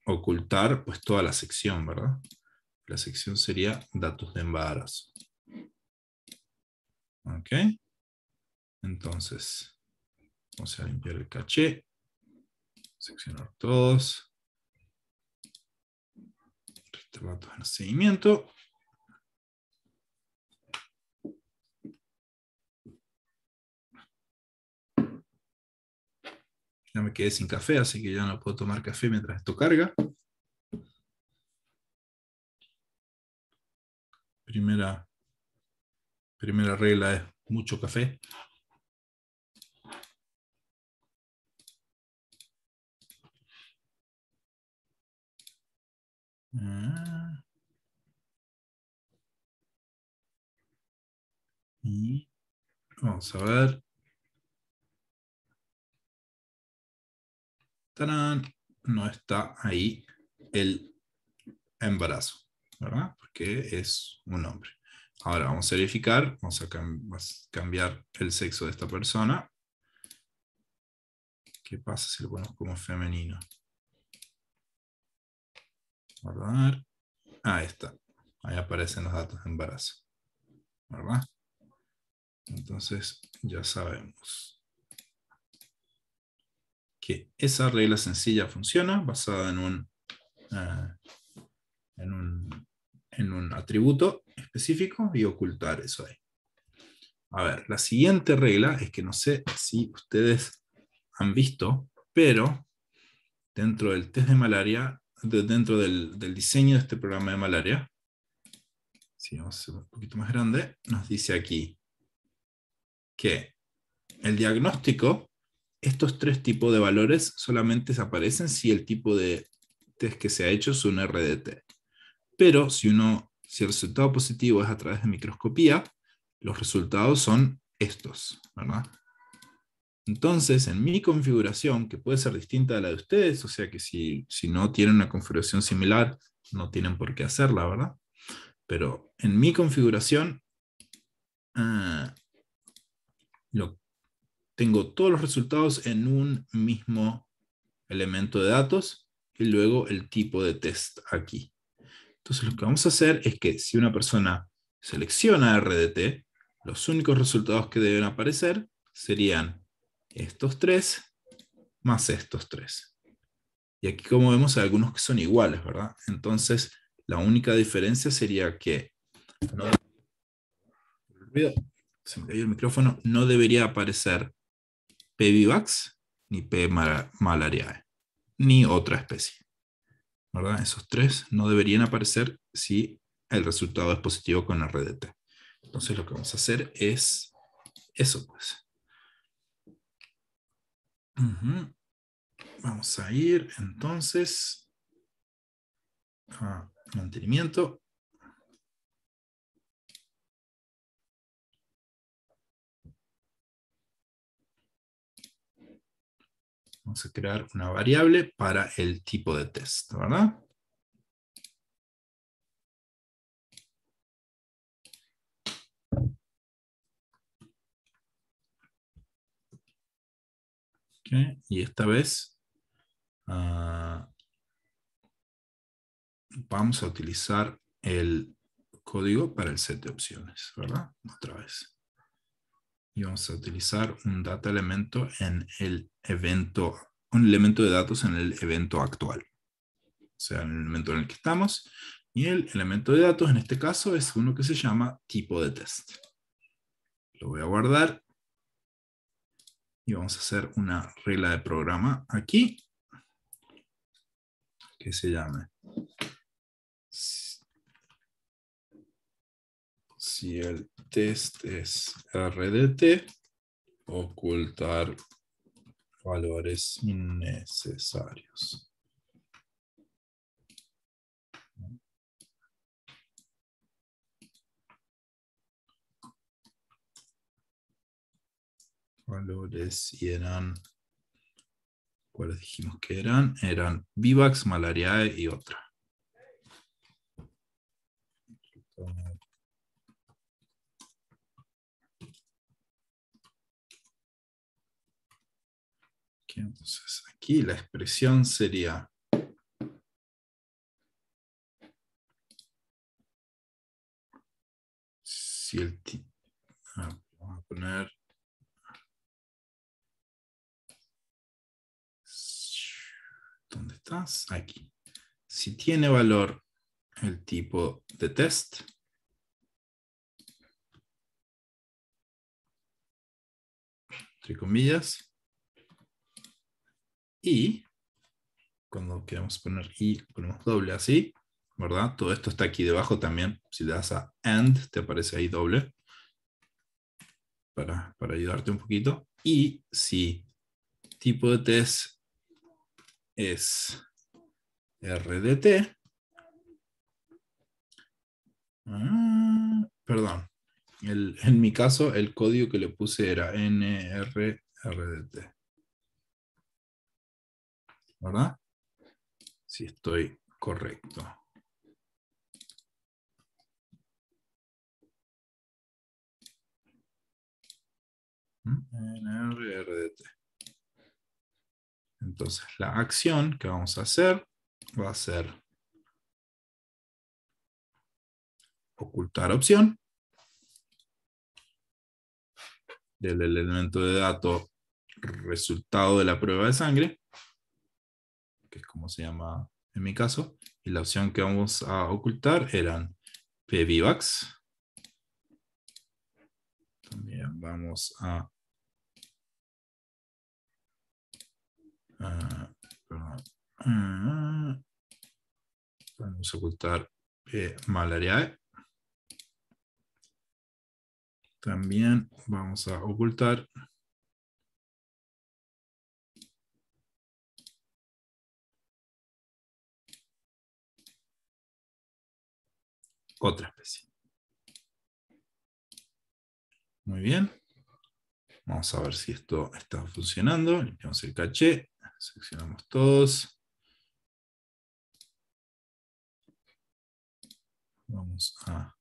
ocultar pues toda la sección, ¿verdad? La sección sería datos de embarazo. ¿Ok? Entonces, vamos a limpiar el caché. Seccionar todos. Restar datos de seguimiento. Ya me quedé sin café, así que ya no puedo tomar café mientras esto carga. Primera, primera regla es mucho café. Ah. Y vamos a ver. No está ahí el embarazo, ¿verdad? Porque es un hombre. Ahora vamos a verificar, vamos a, cambiar el sexo de esta persona. ¿Qué pasa si lo ponemos como femenino? Ahí está. Ahí aparecen los datos de embarazo. ¿Verdad? Entonces, ya sabemos que esa regla sencilla funciona basada ah, en un, en un, atributo específico y ocultar eso ahí. A ver, la siguiente regla es que no sé si ustedes han visto, pero dentro del test de malaria, dentro del, del, diseño de este programa de malaria, si vamos a hacer un poquito más grande, nos dice aquí que el diagnóstico estos tres tipos de valores solamente aparecen si el tipo de test que se ha hecho es un RDT. Pero si, uno, si el resultado positivo es a través de microscopía, los resultados son estos, ¿verdad? Entonces, en mi configuración, que puede ser distinta a la de ustedes, o sea que si, no tienen una configuración similar, no tienen por qué hacerla, ¿verdad? Pero en mi configuración, ah, lo, tengo todos los resultados en un mismo elemento de datos y luego el tipo de test aquí. Entonces lo que vamos a hacer es que si una persona selecciona RDT, los únicos resultados que deben aparecer serían estos tres más estos tres. Y aquí como vemos hay algunos que son iguales, ¿verdad? Entonces la única diferencia sería que no, se me el micrófono, no debería aparecer P. vivax ni P. malariae, eh, ni otra especie. ¿Verdad? Esos tres no deberían aparecer si el resultado es positivo con la RDT. E entonces lo que vamos a hacer es eso, pues. Vamos a ir entonces a mantenimiento Vamos a crear una variable para el tipo de test, ¿verdad? Y esta vez ah, vamos a utilizar el código para el set de opciones, ¿verdad? Otra vez y vamos a utilizar un data elemento en el evento, un elemento de datos en el evento actual. O sea, en el elemento en el que estamos. Y el elemento de datos en este caso es uno que se llama tipo de test. Lo voy a guardar. Y vamos a hacer una regla de programa aquí. Que se llame. Si el test es RDT, ocultar valores innecesarios. valores y eran, ¿cuáles dijimos que eran? Eran Vivax, Malariae y otra. Entonces, aquí la expresión sería si el tipo... Ah, vamos a poner ¿Dónde estás? Aquí. Si tiene valor el tipo de test, entre comillas, y cuando queremos poner I, ponemos doble así, ¿verdad? Todo esto está aquí debajo también. Si le das a AND, te aparece ahí doble, para, para ayudarte un poquito. Y si tipo de test es RDT, ah, perdón, en mi caso el código que le puse era NRRDT. ¿verdad? Si estoy correcto. Mm, NRRDT. Entonces, la acción que vamos a hacer va a ser ocultar opción del elemento de dato resultado de la prueba de sangre que es como se llama en mi caso, y la opción que vamos a ocultar eran pvivax. También vamos a, vamos a ocultar eh, malariae. También vamos a ocultar otra especie. Muy bien. Vamos a ver si esto está funcionando. Limpiamos el caché, seleccionamos todos. Vamos a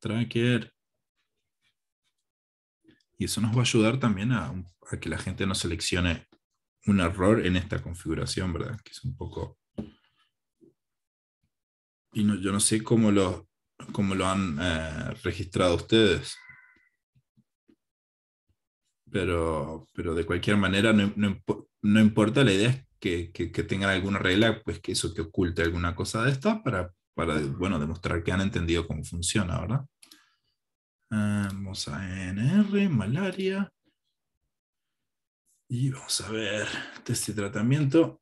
tracker. Y eso nos va a ayudar también a, a que la gente no seleccione un error en esta configuración, ¿verdad? Que es un poco y yo no sé cómo lo, cómo lo han eh, registrado ustedes. Pero, de cualquier manera, no, importa, la idea es que, tengan alguna regla, pues que eso que oculte alguna cosa de esta para, para bueno, demostrar que han entendido cómo funciona, ¿verdad? Vamos a NR, malaria. Y vamos a ver, test y tratamiento.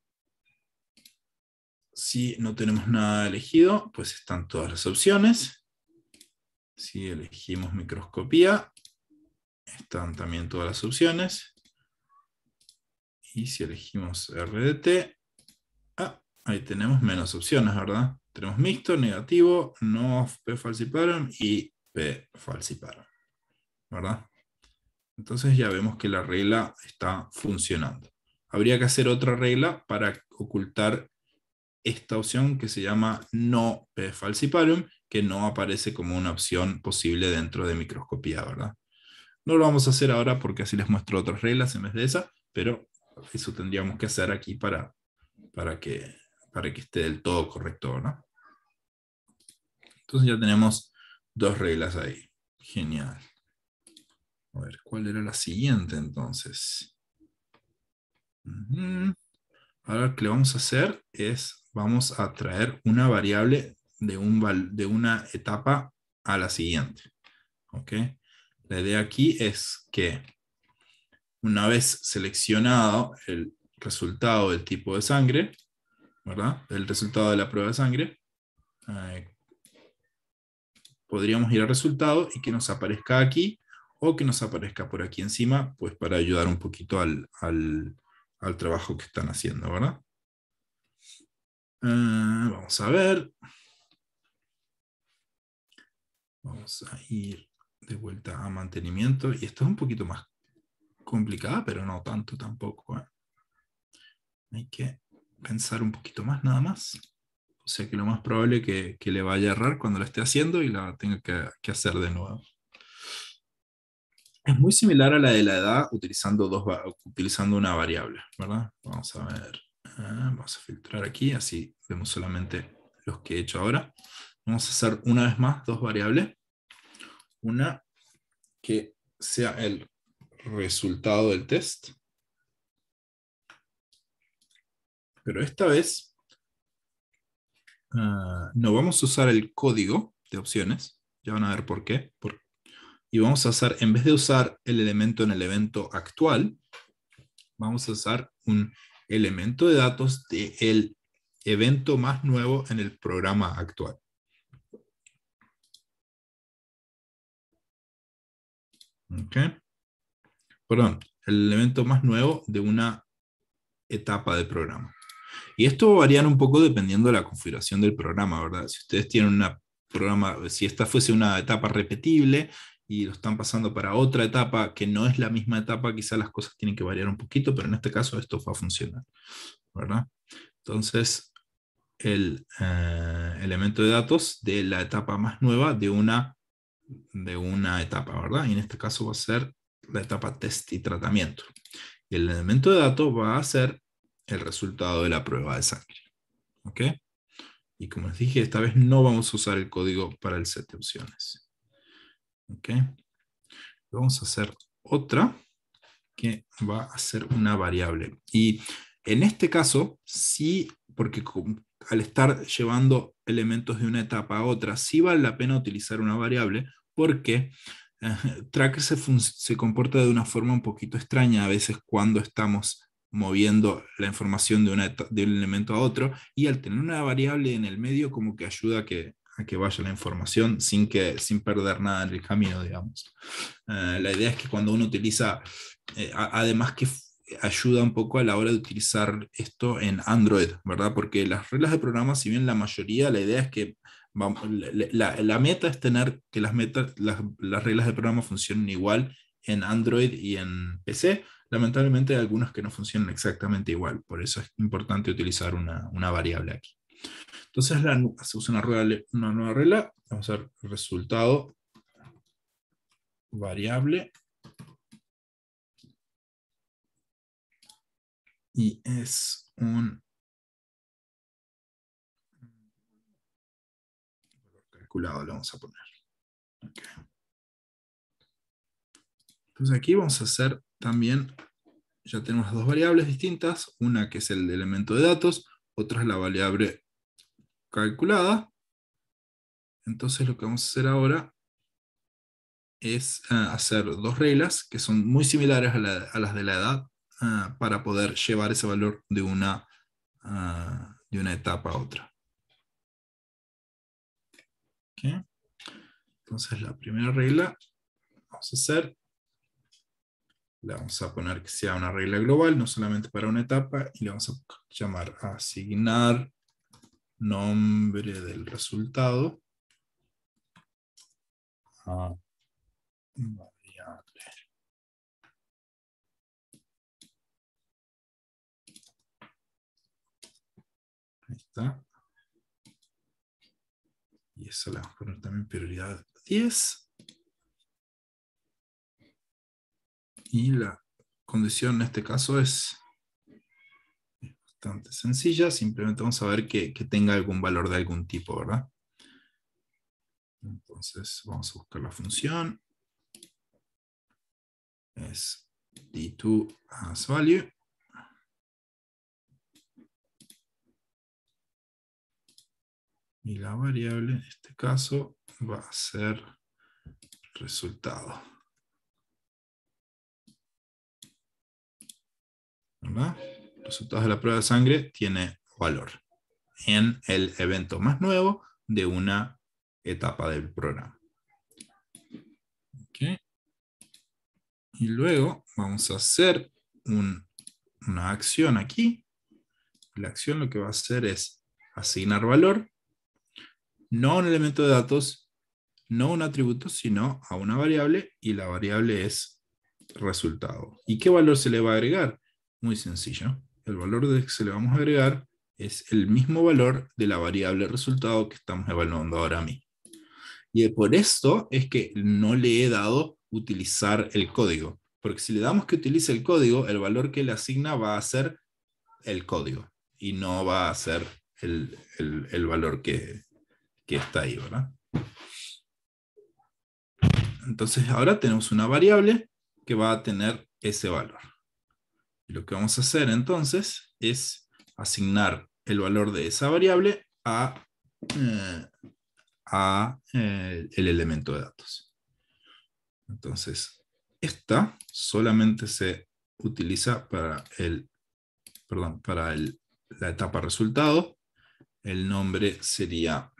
Si no tenemos nada elegido, pues están todas las opciones. Si elegimos microscopía, están también todas las opciones. Y si elegimos RDT, ah, ahí tenemos menos opciones, ¿verdad? Tenemos mixto, negativo, no P falsiparon y P falsiparon. ¿verdad? Entonces ya vemos que la regla está funcionando. Habría que hacer otra regla para ocultar esta opción que se llama no P. que no aparece como una opción posible dentro de microscopía, ¿verdad? No lo vamos a hacer ahora porque así les muestro otras reglas en vez de esa, pero eso tendríamos que hacer aquí para, para, que, para que esté del todo correcto, ¿verdad? Entonces ya tenemos dos reglas ahí. Genial. A ver, ¿cuál era la siguiente entonces? Ahora lo que le vamos a hacer es vamos a traer una variable de, un, de una etapa a la siguiente. ¿Ok? La idea aquí es que una vez seleccionado el resultado del tipo de sangre, ¿verdad? El resultado de la prueba de sangre, eh, podríamos ir al resultado y que nos aparezca aquí o que nos aparezca por aquí encima, pues para ayudar un poquito al, al trabajo que están haciendo, ¿verdad? Mm, vamos a ver. Vamos a ir de vuelta a mantenimiento. Y esto es un poquito más complicada, pero no tanto tampoco. ¿eh? Hay que pensar un poquito más nada más. O sea que lo más probable es que, le vaya a errar cuando lo esté haciendo y la tenga que, hacer de nuevo. Es muy similar a la de la edad utilizando, utilizando una variable, ¿verdad? Vamos a ver. Ah, vamos a filtrar aquí, así vemos solamente los que he hecho ahora. Vamos a hacer una vez más dos variables. Una que sea el resultado del test. Pero esta vez ah, no vamos a usar el código de opciones. Ya van a ver por qué. y vamos a hacer, en vez de usar el elemento en el evento actual, vamos a usar un elemento de datos de el evento más nuevo en el programa actual. Perdón, el elemento más nuevo de una etapa de programa. Y esto varía un poco dependiendo de la configuración del programa, ¿verdad? Si ustedes tienen un programa, si esta fuese una etapa repetible, y lo están pasando para otra etapa que no es la misma etapa, quizás las cosas tienen que variar un poquito, pero en este caso esto va a funcionar, Entonces, el eh, elemento de datos de la etapa más nueva de una, de una etapa, ¿verdad? Y en este caso va a ser la etapa test y tratamiento. Y el elemento de datos va a ser el resultado de la prueba de sangre. ¿Ok? Y como les dije, esta vez no vamos a usar el código para el set de opciones. Vamos a hacer otra que va a ser una variable. Y en este caso, sí, porque al estar llevando elementos de una etapa a otra, sí vale la pena utilizar una variable porque eh, Tracker se, se comporta de una forma un poquito extraña a veces cuando estamos moviendo la información de, una de, un elemento a otro y al tener una variable en el medio como que ayuda a que a que vaya la información sin, que, sin perder nada en el camino, digamos. Eh, la idea es que cuando uno utiliza, eh, además que ayuda un poco a la hora de utilizar esto en Android, ¿verdad? Porque las reglas de programa, si bien la mayoría, la idea es que vamos, la, meta es tener que las, metas, las, reglas de programa funcionen igual en Android y en PC, lamentablemente hay algunas que no funcionan exactamente igual, por eso es importante utilizar una, una variable aquí. Entonces se usa una, nueva regla, vamos a hacer resultado variable y es un calculado, lo vamos a poner. Entonces aquí vamos a hacer también, ya tenemos dos variables distintas, una que es el elemento de datos, otra es la variable calculada. Entonces lo que vamos a hacer ahora es ah, hacer dos reglas que son muy similares a, las de la edad ah, para poder llevar ese valor de una, ah, de una etapa a otra. Entonces la primera regla vamos a hacer, la vamos a poner que sea una regla global, no solamente para una etapa, y le vamos a llamar a asignar nombre del resultado. Ah, Ahí está. Y eso le vamos a poner también prioridad 10. Y la condición en este caso es bastante sencilla, simplemente vamos a ver que, tenga algún valor de algún tipo, ¿verdad? Entonces vamos a buscar la función. Es d2 as value. Y la variable en este caso va a ser resultado. ¿Verdad? resultados de la prueba de sangre tiene valor en el evento más nuevo de una etapa del programa. Y luego vamos a hacer una acción aquí. La acción lo que va a hacer es asignar valor, no a un elemento de datos, no a un atributo, sino a una variable y la variable es resultado. ¿Y qué valor se le va a agregar? Muy sencillo el valor de que se le vamos a agregar es el mismo valor de la variable resultado que estamos evaluando ahora a mí. Y por esto es que no le he dado utilizar el código, porque si le damos que utilice el código, el valor que le asigna va a ser el código y no va a ser el, valor que, que está ahí, ¿verdad? Entonces ahora tenemos una variable que va a tener ese valor. Lo que vamos a hacer entonces es asignar el valor de esa variable a, eh, a eh, el elemento de datos. Entonces, esta solamente se utiliza para el, perdón, para el, la etapa resultado. El nombre sería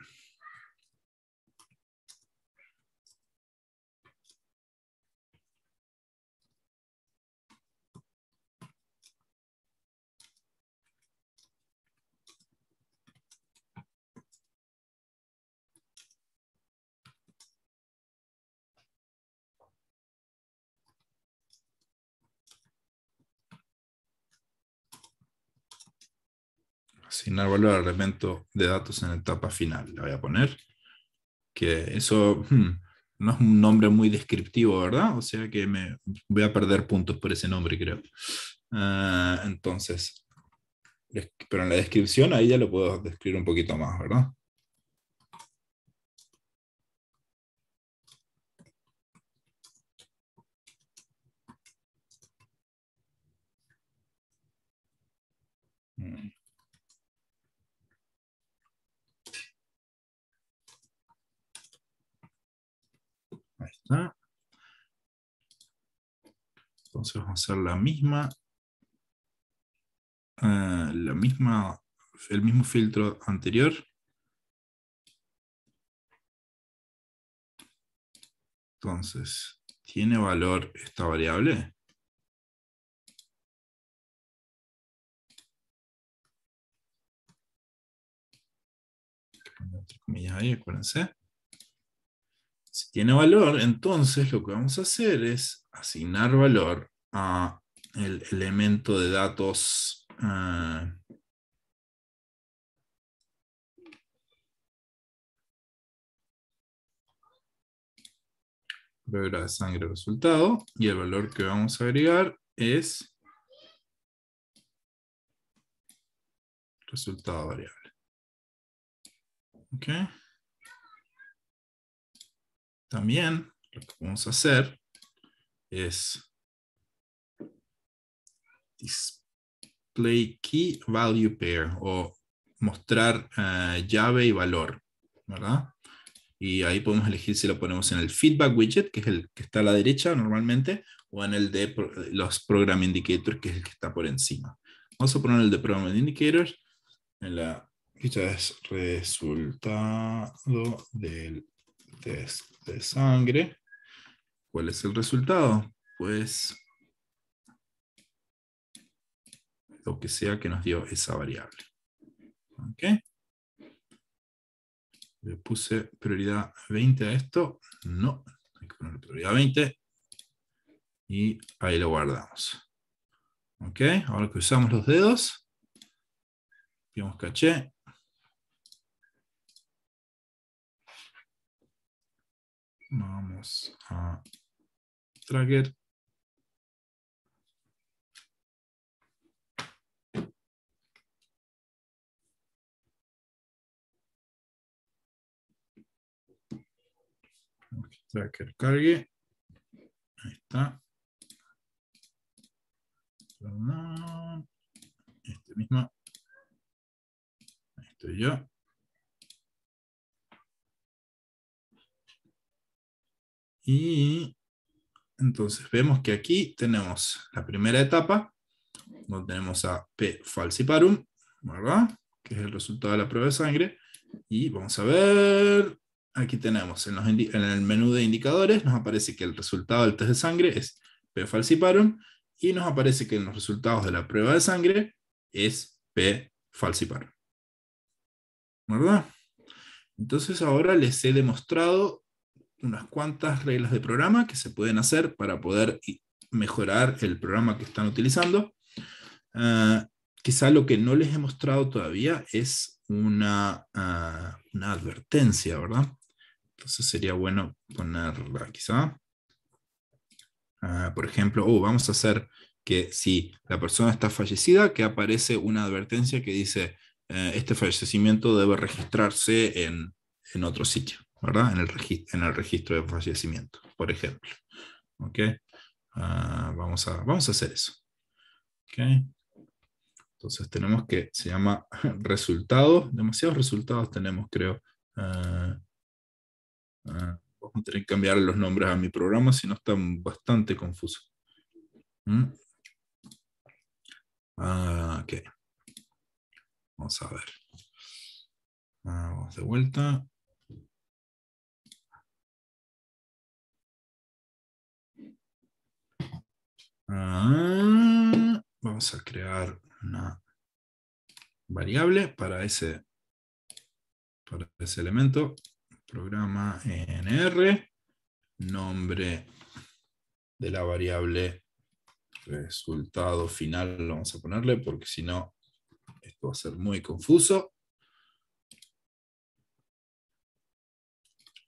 asignar valor al elemento de datos en la etapa final, le voy a poner. Que eso hmm, no es un nombre muy descriptivo, ¿verdad? O sea que me voy a perder puntos por ese nombre, creo. Ah, entonces, pero en la descripción ahí ya lo puedo describir un poquito más, ¿verdad? Entonces vamos a hacer la misma, eh, la misma, el mismo filtro anterior. Entonces, ¿tiene valor esta variable? comillas ahí, acuérdense. Si tiene valor, entonces lo que vamos a hacer es asignar valor a el elemento de datos uh, de sangre resultado y el valor que vamos a agregar es resultado variable. Ok... También lo que vamos a hacer es display key value pair o mostrar eh, llave y valor, ¿verdad? Y ahí podemos elegir si lo ponemos en el feedback widget, que es el que está a la derecha normalmente, o en el de los program indicators, que es el que está por encima. Vamos a poner el de program indicators en la ficha es resultado del es de sangre. ¿Cuál es el resultado? Pues lo que sea que nos dio esa variable. ¿Ok? Le puse prioridad 20 a esto. No, hay que poner prioridad 20. Y ahí lo guardamos. ¿Ok? Ahora cruzamos los dedos. Pillamos caché. Vamos a Tracker. Tracker cargue. Ahí está. Este mismo. Ahí estoy yo. Y entonces vemos que aquí tenemos la primera etapa, donde tenemos a P falsiparum, ¿verdad? Que es el resultado de la prueba de sangre. Y vamos a ver, aquí tenemos en, el menú de indicadores, nos aparece que el resultado del test de sangre es P falsiparum y nos aparece que en los resultados de la prueba de sangre es P falciparum. ¿Verdad? Entonces ahora les he demostrado unas cuantas reglas de programa que se pueden hacer para poder mejorar el programa que están utilizando. Ah, quizá lo que no les he mostrado todavía es una, ah, una advertencia, ¿verdad? Entonces sería bueno ponerla quizá. Ah, por ejemplo, oh, vamos a hacer que si la persona está fallecida, que aparece una advertencia que dice, eh, este fallecimiento debe registrarse en otro sitio. ¿verdad? En el registro, de fallecimiento, por ejemplo. ¿Ok? Ah, vamos, a, vamos a hacer eso. ¿Ok? Entonces tenemos que, se llama resultados, demasiados resultados tenemos, creo. Ah, ah, vamos a tener que cambiar los nombres a mi programa, si no están bastante confusos. ¿Mm? ok. Vamos a ver. vamos de vuelta. Ah, vamos a crear una variable para ese, para ese elemento. Programa nr nombre de la variable resultado final, lo vamos a ponerle, porque si no, esto va a ser muy confuso.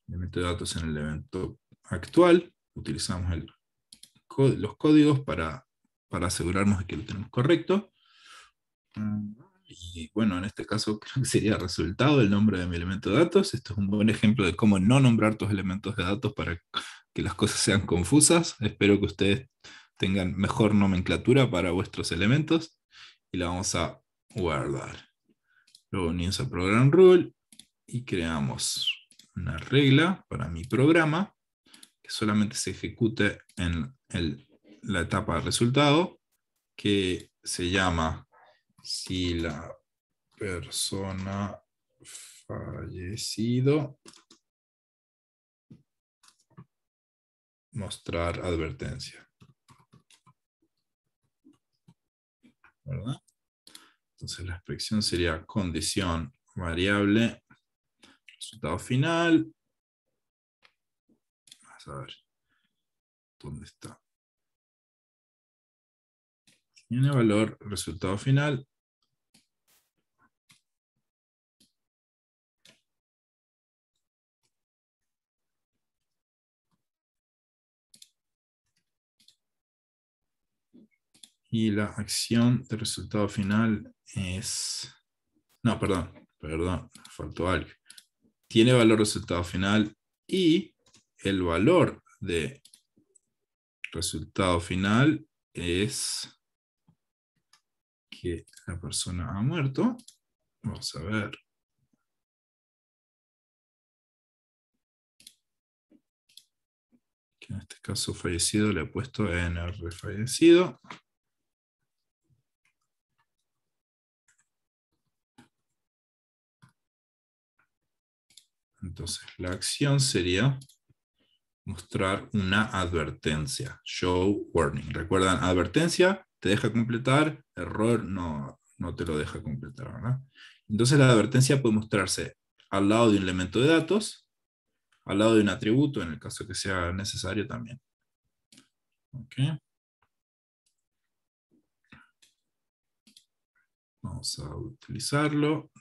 Elemento de datos en el evento actual, utilizamos el los códigos para, para asegurarnos de que lo tenemos correcto. Y bueno, en este caso creo que sería resultado el nombre de mi elemento de datos. Esto es un buen ejemplo de cómo no nombrar tus elementos de datos para que las cosas sean confusas. Espero que ustedes tengan mejor nomenclatura para vuestros elementos y la vamos a guardar. Luego unimos a program rule y creamos una regla para mi programa que solamente se ejecute en la etapa de resultado, que se llama si la persona fallecido mostrar advertencia. ¿Verdad? Entonces la expresión sería condición variable, resultado final, ver dónde está. Tiene valor resultado final. Y la acción de resultado final es... No, perdón, perdón, faltó algo. Tiene valor resultado final y el valor de resultado final es que la persona ha muerto. Vamos a ver. en este caso fallecido le he puesto NR fallecido. Entonces la acción sería mostrar una advertencia, show warning. Recuerdan, advertencia te deja completar, error no, te lo deja completar. Entonces la advertencia puede mostrarse al lado de un elemento de datos, al lado de un atributo, en el caso que sea necesario también. Okay. Vamos a utilizarlo.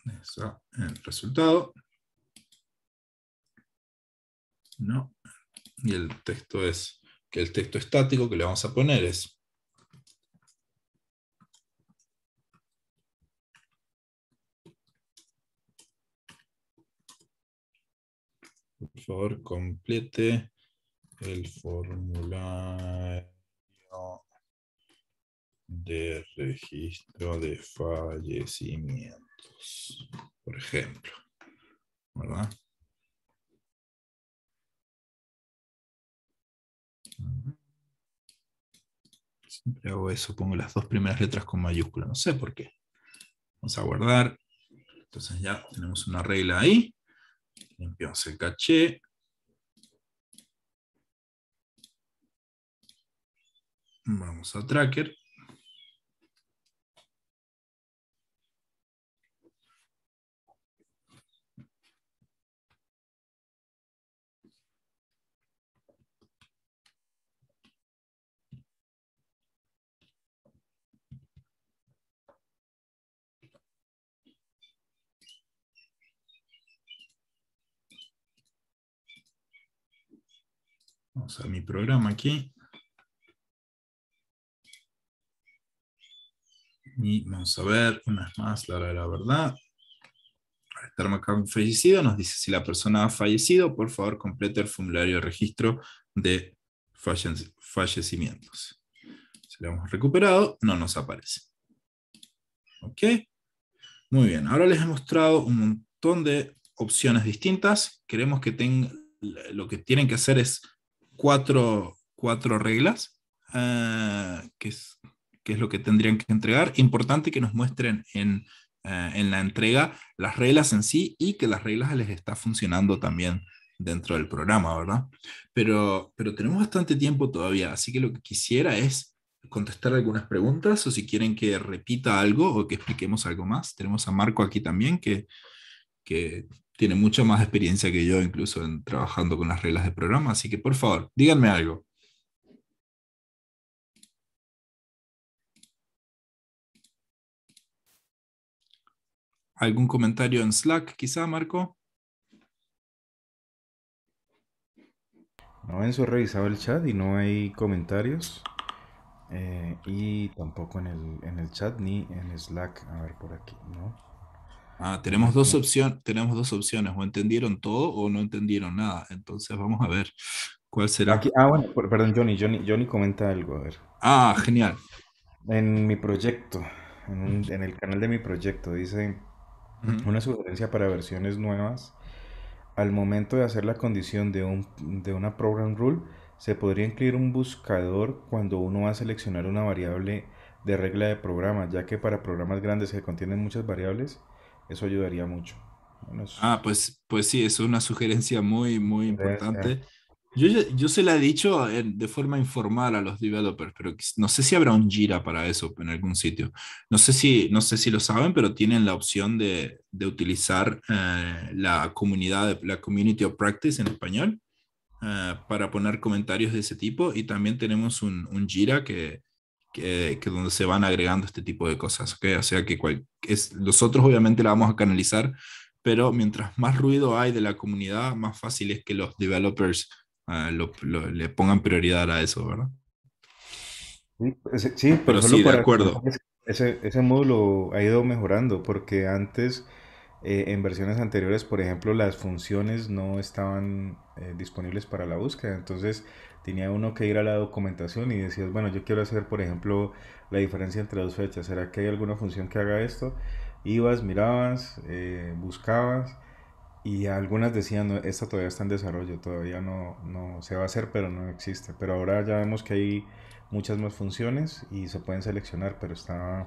el resultado. No, y el texto es que el texto estático que le vamos a poner es por favor complete el formulario de registro de fallecimientos, por ejemplo, ¿verdad? Luego eso, pongo las dos primeras letras con mayúscula, no sé por qué. Vamos a guardar. Entonces ya tenemos una regla ahí. Limpiamos el caché. Vamos a tracker. Vamos a mi programa aquí. Y vamos a ver una vez más la, hora de la verdad. Al estar fallecido, nos dice si la persona ha fallecido, por favor complete el formulario de registro de fallecimientos. Si lo hemos recuperado, no nos aparece. ¿Ok? Muy bien, ahora les he mostrado un montón de opciones distintas. Queremos que tengan, lo que tienen que hacer es cuatro, reglas, ah, que, es, es, lo que tendrían que entregar. Importante que nos muestren en, ah, en, la entrega las reglas en sí y que las reglas les está funcionando también dentro del programa, ¿verdad? Pero, pero tenemos bastante tiempo todavía, así que lo que quisiera es contestar algunas preguntas o si quieren que repita algo o que expliquemos algo más. Tenemos a Marco aquí también que, que tiene mucha más experiencia que yo, incluso en trabajando con las reglas de programa. Así que, por favor, díganme algo. ¿Algún comentario en Slack, quizá, Marco? No, en su revisado el chat y no hay comentarios. Eh, y tampoco en el, en el chat ni en Slack. A ver, por aquí, ¿no? Ah, tenemos dos, opciones, tenemos dos opciones, o entendieron todo o no entendieron nada. Entonces vamos a ver cuál será. ah, bueno, perdón, Johnny, Johnny, Johnny comenta algo. A ver. Ah, genial. En mi proyecto, en, el canal de mi proyecto, dice una sugerencia para versiones nuevas. Al momento de hacer la condición de, un, de una program rule, se podría incluir un buscador cuando uno va a seleccionar una variable de regla de programa, ya que para programas grandes que contienen muchas variables, eso ayudaría mucho. Ah, pues, pues sí, es una sugerencia muy, muy importante. Yo, yo se la he dicho eh, de forma informal a los developers, pero no sé si habrá un Jira para eso en algún sitio. No sé si, no sé si lo saben, pero tienen la opción de, de utilizar eh, la comunidad, la Community of Practice en español, eh, para poner comentarios de ese tipo. Y también tenemos un, un Jira que, que, donde se van agregando este tipo de cosas. ¿okay? O sea que cual, es, nosotros obviamente la vamos a canalizar, pero mientras más ruido hay de la comunidad, más fácil es que los developers ah, le pongan prioridad a eso, ¿verdad? Sí, sí pero, sí, de acuerdo. Ese, ese módulo ha ido mejorando porque antes... Eh, en versiones anteriores, por ejemplo, las funciones no estaban eh, disponibles para la búsqueda. Entonces, tenía uno que ir a la documentación y decías, bueno, yo quiero hacer, por ejemplo, la diferencia entre dos fechas, ¿será que hay alguna función que haga esto? Ibas, mirabas, eh, buscabas y algunas decían, no, esta todavía está en desarrollo, todavía no, no se va a hacer, pero no existe. Pero ahora ya vemos que hay muchas más funciones y se pueden seleccionar, pero está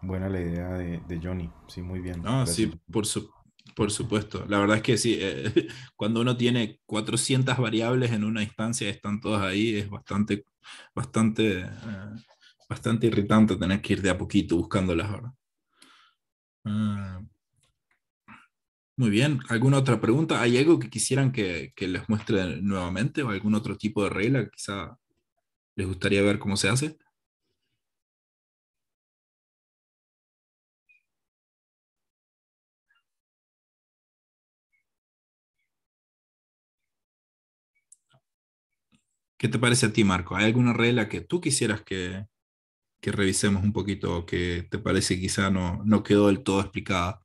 buena la idea de, Johnny, sí, muy bien. Ah, sí, por, supuesto. Por supuesto, la verdad es que sí, eh, cuando uno tiene 400 variables en una instancia, y están todas ahí, es bastante, bastante, eh, bastante irritante tener que ir de a poquito buscándolas ahora. muy bien, ¿alguna otra pregunta? ¿Hay algo que quisieran que les muestre nuevamente o algún otro tipo de regla que quizá les gustaría ver cómo se hace? ¿Qué te parece a ti, Marco? ¿Hay alguna regla que tú quisieras que, revisemos un poquito o que te parece quizá no, no quedó del todo explicada?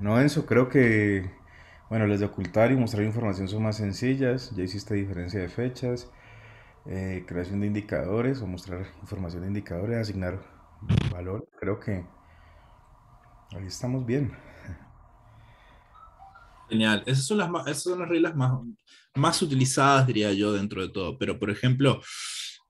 No, Enzo, creo que, bueno, las de ocultar y mostrar información son más sencillas. Ya hiciste diferencia de fechas, eh, creación de indicadores o mostrar información de indicadores, asignar valor. Creo que Ahí estamos bien. Genial. Esas son las, son las reglas más, más utilizadas, diría yo, dentro de todo. Pero, por ejemplo,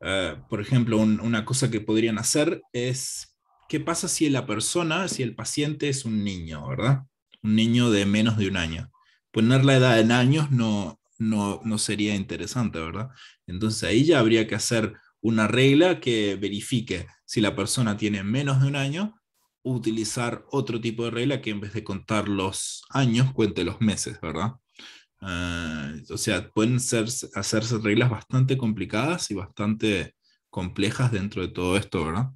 eh, por ejemplo una cosa que podrían hacer es, ¿qué pasa si la persona, si el paciente es un niño, ¿verdad? Un niño de menos de un año. Poner la edad en años no, no, no sería interesante, ¿verdad? Entonces ahí ya habría que hacer una regla que verifique si la persona tiene menos de un año utilizar otro tipo de regla que en vez de contar los años, cuente los meses, ¿verdad? Ah, o sea, pueden ser, hacerse reglas bastante complicadas y bastante complejas dentro de todo esto, ¿verdad?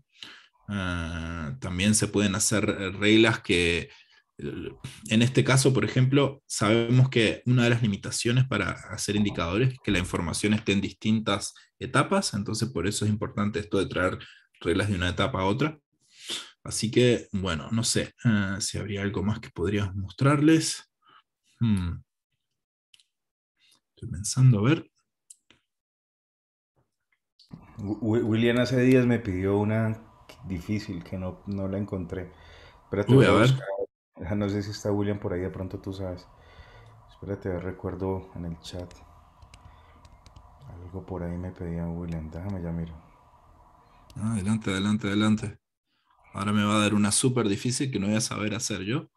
Ah, también se pueden hacer eh, reglas que, eh, en este caso, por ejemplo, sabemos que una de las limitaciones para hacer indicadores es que la información esté en distintas etapas, entonces por eso es importante esto de traer reglas de una etapa a otra. Así que, bueno, no sé eh, si habría algo más que podrías mostrarles. Hmm. Estoy pensando, a ver. William hace días me pidió una difícil que no, la encontré. Espérate, voy a ver. Buscar. Ah, no sé si está William por ahí, de pronto tú sabes. Espérate, recuerdo en el chat. Algo por ahí me pedía William, déjame ya miro. Ah, adelante, adelante, adelante. Ahora me va a dar una súper difícil que no voy a saber hacer yo.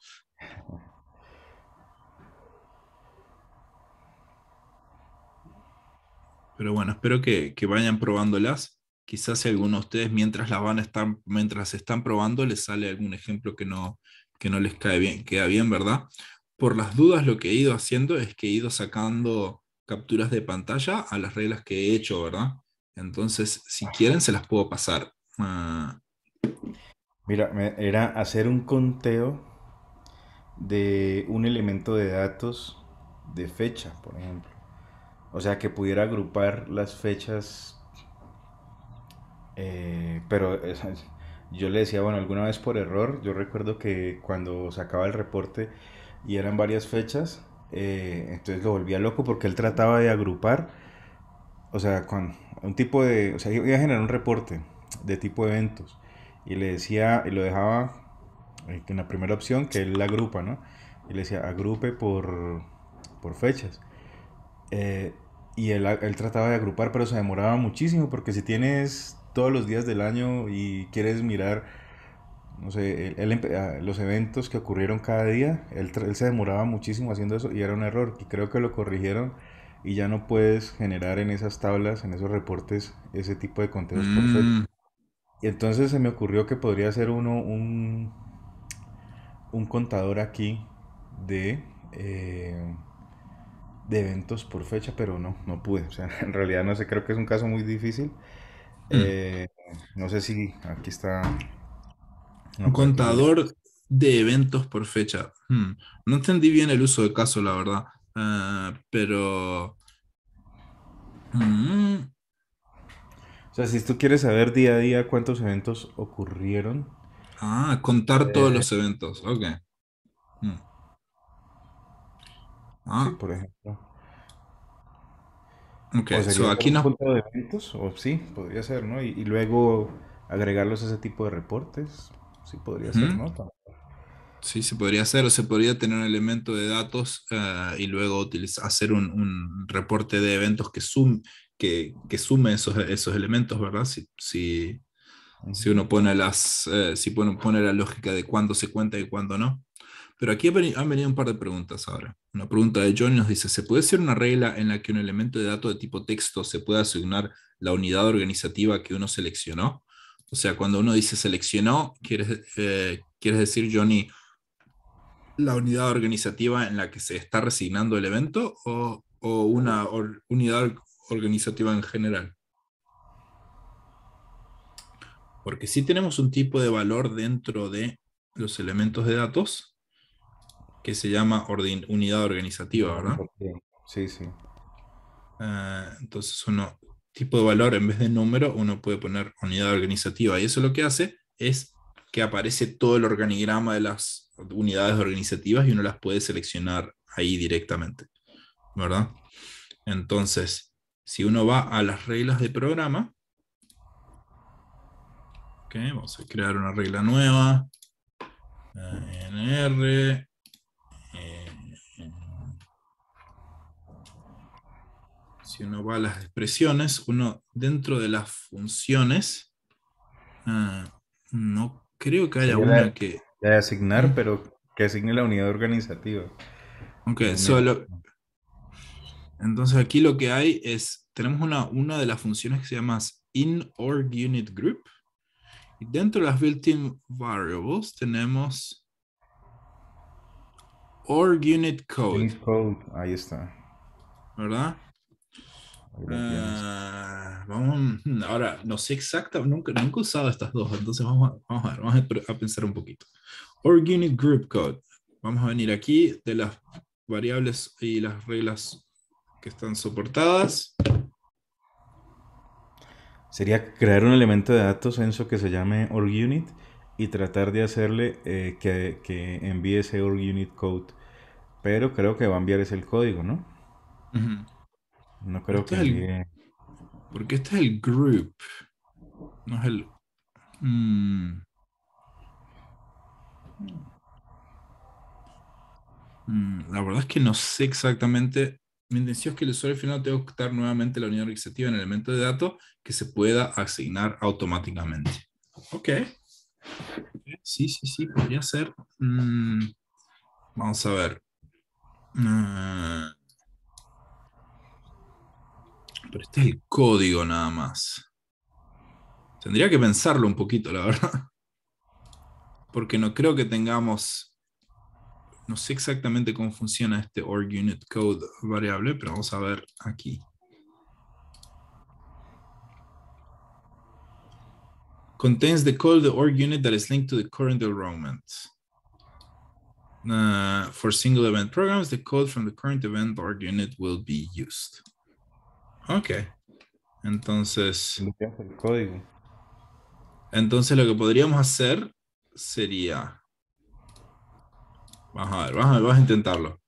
Pero bueno, espero que, vayan probándolas. Quizás si alguno de ustedes mientras las van mientras están probando, les sale algún ejemplo que no, que no les cae bien, queda bien, ¿verdad? Por las dudas, lo que he ido haciendo es que he ido sacando capturas de pantalla a las reglas que he hecho, ¿verdad? Entonces, si quieren, se las puedo pasar. Ah, Mira, era hacer un conteo de un elemento de datos de fecha, por ejemplo. O sea, que pudiera agrupar las fechas. Eh, pero yo le decía, bueno, alguna vez por error, yo recuerdo que cuando sacaba el reporte y eran varias fechas, eh, entonces lo volvía loco porque él trataba de agrupar, o sea, con un tipo de, o sea, iba a generar un reporte de tipo eventos y le decía, y lo dejaba eh, en la primera opción que él la agrupa, ¿no? Y le decía, agrupe por, por fechas. Eh, y él, él, trataba de agrupar, pero se demoraba muchísimo porque si tienes todos los días del año y quieres mirar, no sé, ah, los eventos que ocurrieron cada día, él, se demoraba muchísimo haciendo eso y era un error. Y creo que lo corrigieron y ya no puedes generar en esas tablas, en esos reportes, ese tipo de conteos por mm. fecha. Y entonces se me ocurrió que podría ser uno un, contador aquí de, eh, de eventos por fecha, pero no, no pude. O sea, en realidad no sé, creo que es un caso muy difícil. Mm. Eh, no sé si aquí está. un contador de eventos por fecha. Hmm. No entendí bien el uso de caso, la verdad. Ah, pero. Mm, o sea, si tú quieres saber día a día cuántos eventos ocurrieron. Ah, contar todos eh, los eventos, ok. Mm. Ah. por ejemplo. Ok, o aquí no. De eventos, o sí, podría ser, ¿no? Y, luego agregarlos a ese tipo de reportes, sí podría ser, ¿no? Sí, se podría hacer, o se podría tener un elemento de datos eh, y luego utilizar, hacer un, un, reporte de eventos que, sum, que, sume esos, esos elementos, ¿verdad? Si, si, si uno pone, las, eh, si pone, pone la lógica de cuándo se cuenta y cuándo no. Pero aquí han venido un par de preguntas ahora. Una pregunta de Johnny nos dice, ¿se puede hacer una regla en la que un elemento de dato de tipo texto se pueda asignar la unidad organizativa que uno seleccionó? O sea, cuando uno dice seleccionó, quieres, eh, quieres decir, Johnny, la unidad organizativa en la que se está resignando el evento o, o una unidad unidad organizativa en general. Porque si tenemos un tipo de valor dentro de los elementos de datos que se llama unidad organizativa, ¿verdad? Sí, sí. Ah, entonces uno, tipo de valor en vez de número, uno puede poner unidad organizativa. Y eso lo que hace es que aparece todo el organigrama de las unidades organizativas y uno las puede seleccionar ahí directamente, ¿verdad? Entonces, si uno va a las reglas de programa, vamos a crear una regla nueva, NR. Eh, eh. si uno va a las expresiones, uno dentro de las funciones, ah, no creo que haya una que... De asignar, ¿Mm? pero que asigne la unidad organizativa. Ok, solo entonces aquí lo que hay es, tenemos una, una de las funciones que se llama in unit group. Y dentro de las built-in variables tenemos org unit code. code, ahí está. ¿Verdad? Ah, hmm, ahora, no sé exacta, nunca, nunca he usado estas dos, entonces vamos a, vamos a pensar un poquito. Org unit group code. Vamos a venir aquí de las variables y las reglas que están soportadas. Sería crear un elemento de datos, en eso que se llame orgUnit y tratar de hacerle eh, que, que, envíe ese org unit code. Pero creo que va a enviar ese el código, ¿no? No creo este que Porque este es el group. No es el... Mm. Mm, la verdad es que no sé exactamente mi intención es que el usuario final tenga que optar nuevamente la unidad organizativa en el elemento de datos que se pueda asignar automáticamente. Ok. Sí, sí, sí, podría ser. Mm, vamos a ver. Mm. pero este es el código nada más. Tendría que pensarlo un poquito, la verdad. Porque no creo que tengamos no sé exactamente cómo funciona este org unit code variable, pero vamos a ver aquí. Contains the of the org unit that is linked to the current enrollment. Uh, for single event programs, the code from the current event org unit will be used. Okay. Entonces. Entonces lo que podríamos hacer sería Vamos a ver, vamos a, intentarlo.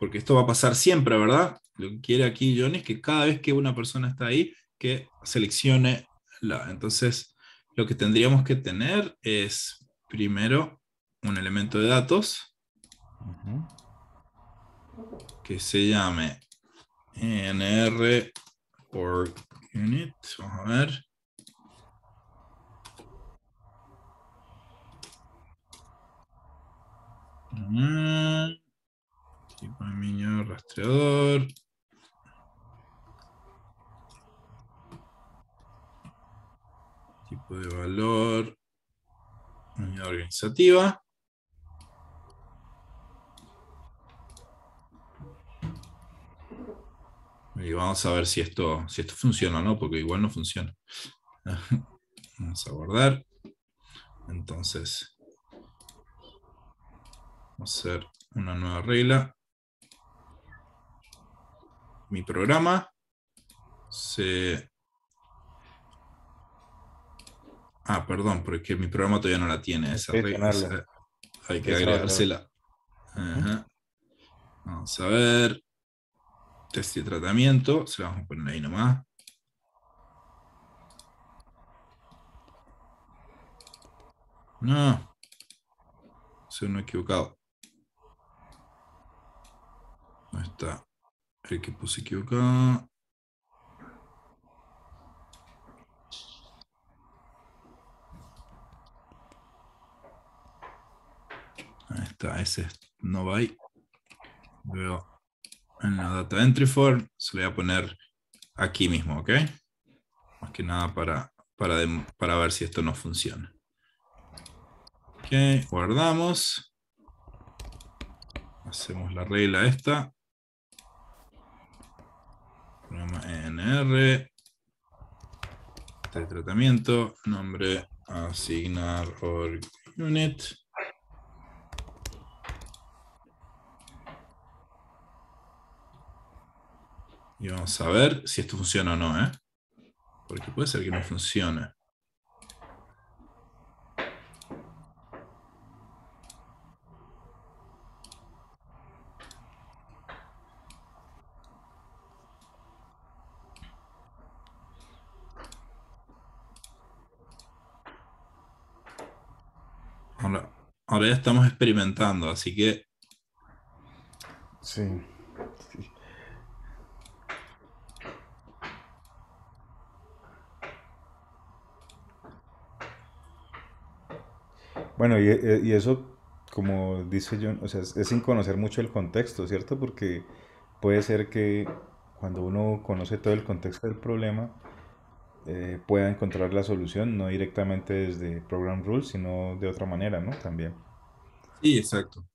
Porque esto va a pasar siempre, ¿verdad? Lo que quiere aquí John es que cada vez que una persona está ahí, que seleccione la. Entonces, lo que tendríamos que tener es primero un elemento de datos que se llame nr unit. Vamos a ver. Tipo de niño rastreador. Tipo de valor. Unidad organizativa. Y vamos a ver si esto, si esto funciona o no, porque igual no funciona. vamos a guardar. Entonces, hacer una nueva regla. Mi programa se... Ah, perdón, porque mi programa todavía no la tiene esa regla. hay que agregársela. Vamos a ver. Test y tratamiento. Se la vamos a poner ahí nomás. No. Se no equivocado. Ahí está. El que puse equivocado. Ahí está, ese no va ahí. en la data entry for se le voy a poner aquí mismo, ¿ok? Más que nada para, para, para ver si esto no funciona. Ok, guardamos. Hacemos la regla esta programa e nr tratamiento, nombre, asignar org unit. Y vamos a ver si esto funciona o no, ¿eh? Porque puede ser que no funcione. ya estamos experimentando, así que... Sí. Bueno, eh, y, eso, como dice John, o sea, es, sin conocer mucho el contexto, ¿cierto? Porque puede ser que cuando uno conoce todo el contexto del problema, eh, pueda encontrar la solución, no directamente desde Program Rules, sino de otra manera, ¿no? También. Sí, exacto.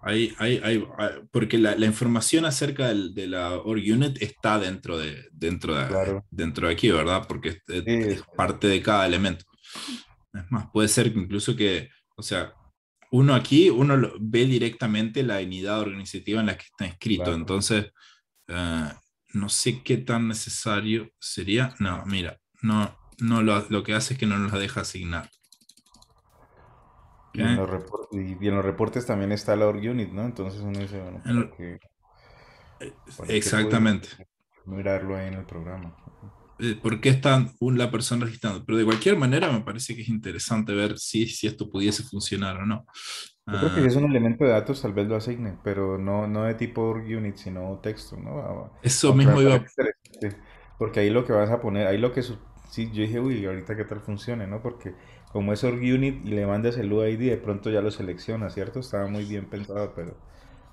Ah, porque la, información acerca de la org unit está dentro de, dentro de, dentro de aquí, ¿verdad? Porque es, parte de cada elemento. Es más, puede ser incluso que, o sea, uno aquí, uno ve directamente la unidad organizativa en la que está escrito, Entonces, eh, no sé qué tan necesario sería. No, mira, no, no lo, lo que hace es que no nos la deja asignar. Y, en los los reportes también está la org unit, ¿no? Entonces uno dice, bueno, eh, exactamente. Mirarlo ahí en el programa. Eh, ¿Por qué está la persona registrando? Pero de cualquier manera me parece que es interesante ver si, si esto pudiese funcionar o no. Yo creo que ah. es un elemento de datos, tal vez lo asigne, pero no, no de tipo org unit, sino texto, ¿no? Ah, Eso mismo iba a... Porque ahí lo que vas a poner, ahí lo que... Sí, yo dije, uy, ahorita qué tal funcione, ¿no? Porque como es org unit y le mandas el UID, de pronto ya lo selecciona, ¿cierto? Estaba muy bien pensado, pero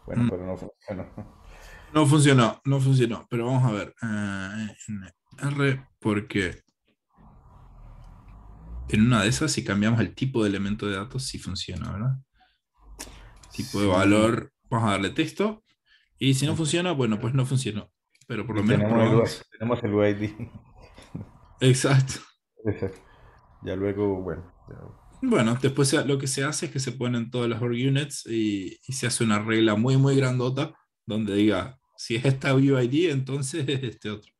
bueno, mm. pero no funcionó. No funcionó, no funcionó, pero vamos a ver. Eh, R, porque en una de esas, si cambiamos el tipo de elemento de datos, sí funciona, ¿verdad? Tipo de valor, vamos a darle texto. Y si no funciona, bueno, pues no funcionó. Pero por lo menos. Tenemos, tenemos el UID. Exacto. Exacto. Ya luego, bueno. Bueno, después lo que se hace es que se ponen todas las org units y, se hace una regla muy, muy grandota donde diga, si es esta UID, entonces este otro.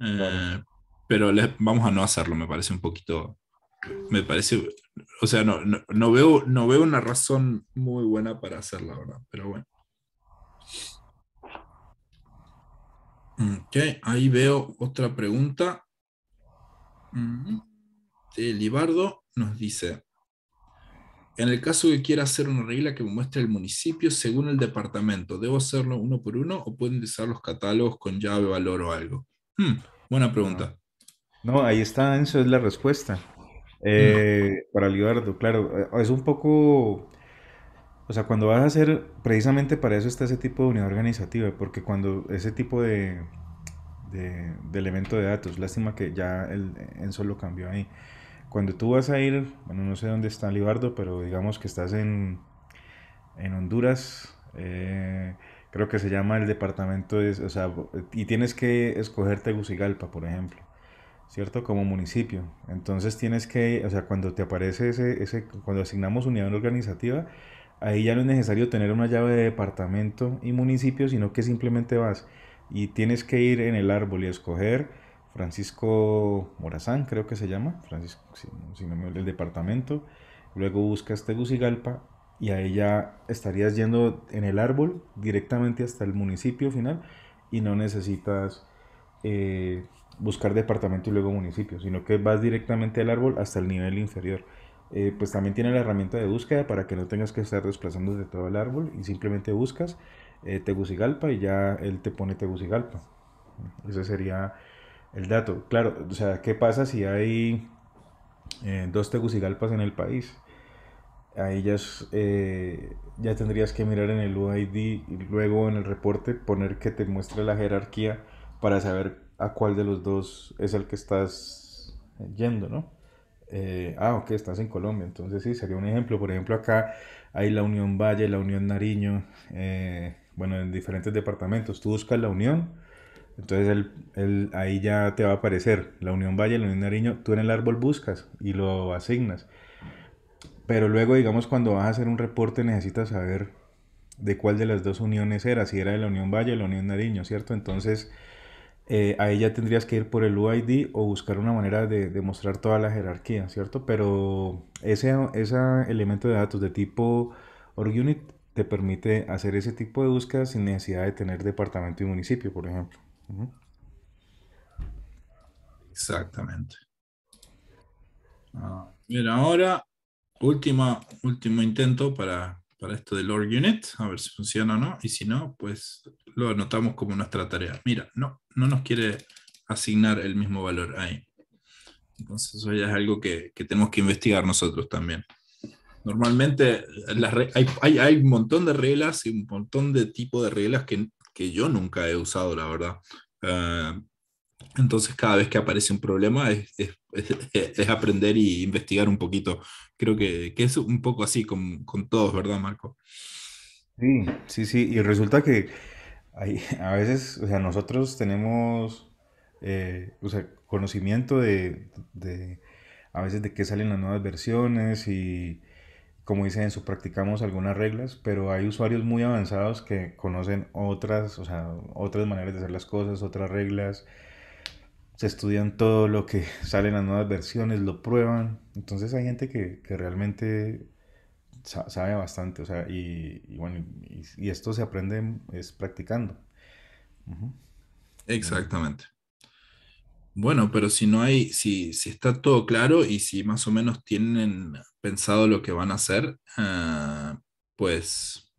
Eh, pero vamos a no hacerlo, me parece un poquito... Me parece, o sea, no, no, veo, no veo una razón muy buena para hacerla ahora, pero bueno. Ok, ahí veo otra pregunta. Mm. Este, Libardo nos dice, en el caso que quiera hacer una regla que me muestre el municipio según el departamento, ¿debo hacerlo uno por uno o pueden utilizar los catálogos con llave, valor o algo? Hmm, buena pregunta. No. ahí está, eso es la respuesta. Eh, para Libardo, claro, eh, es un poco... O sea, cuando vas a hacer, precisamente para eso está ese tipo de unidad organizativa, porque cuando ese tipo de, elemento de datos, lástima que ya el Enzo lo cambió ahí, cuando tú vas a ir, bueno, no sé dónde está Libardo, pero digamos que estás en, Honduras, eh, creo que se llama el departamento, o sea, y tienes que escoger Tegucigalpa, por ejemplo, ¿cierto? Como municipio. Entonces tienes que, o sea, cuando te aparece ese, ese cuando asignamos unidad organizativa, ahí ya no es necesario tener una llave de departamento y municipio, sino que simplemente vas y tienes que ir en el árbol y escoger Francisco Morazán, creo que se llama, Francisco, si, no me el departamento. Luego buscas Tegucigalpa y ahí ya estarías yendo en el árbol directamente hasta el municipio final y no necesitas eh, buscar departamento y luego municipio, sino que vas directamente al árbol hasta el nivel inferior. Eh, pues también tiene la herramienta de búsqueda para que no tengas que estar desplazándote todo el árbol y simplemente buscas eh, Tegucigalpa y ya él te pone Tegucigalpa. Ese sería el dato. Claro, o sea, ¿qué pasa si hay eh, dos Tegucigalpas en el país? Ahí ya, eh, ya tendrías que mirar en el UID y luego en el reporte poner que te muestre la jerarquía para saber a cuál de los dos es el que estás yendo, ¿no? Eh, ah, ok, estás en Colombia, entonces sí, sería un ejemplo. Por ejemplo, acá hay la Unión Valle, la Unión Nariño, eh, bueno, en diferentes departamentos. Tú buscas la Unión entonces él, ahí ya te va a aparecer la Unión Valle, la Unión Nariño, tú en el árbol buscas y lo asignas. Pero luego, digamos, cuando vas a hacer un reporte necesitas saber de cuál de las dos uniones era, si era de la Unión Valle o la Unión Nariño, ¿cierto? Entonces eh, ahí ya tendrías que ir por el UID o buscar una manera de, mostrar toda la jerarquía, ¿cierto? Pero ese, ese elemento de datos de tipo orgunit te permite hacer ese tipo de búsqueda sin necesidad de tener departamento y municipio, por ejemplo. Exactamente. Bien, ah, ahora última, último intento para, para esto de org unit, a ver si funciona o no, y si no, pues lo anotamos como nuestra tarea. Mira, no, no nos quiere asignar el mismo valor ahí. Entonces eso ya es algo que, que tenemos que investigar nosotros también. Normalmente hay, hay, hay, un montón de reglas y un montón de tipo de reglas que que yo nunca he usado, la verdad. Ah, entonces, cada vez que aparece un problema es, aprender y investigar un poquito. Creo que, es un poco así con, todos, ¿verdad, Marco? Sí, sí, sí. Y resulta que hay, a veces, o sea, nosotros tenemos eh, conocimiento de, de, a veces de qué salen las nuevas versiones y como dice practicamos algunas reglas, pero hay usuarios muy avanzados que conocen otras, o sea, otras maneras de hacer las cosas, otras reglas, se estudian todo lo que salen las nuevas versiones, lo prueban. Entonces hay gente que, realmente sabe bastante, o sea, y, bueno, y, esto se aprende es practicando. Exactamente. Bueno, pero si no hay, si, si está todo claro y si más o menos tienen pensado lo que van a hacer, ah, pues,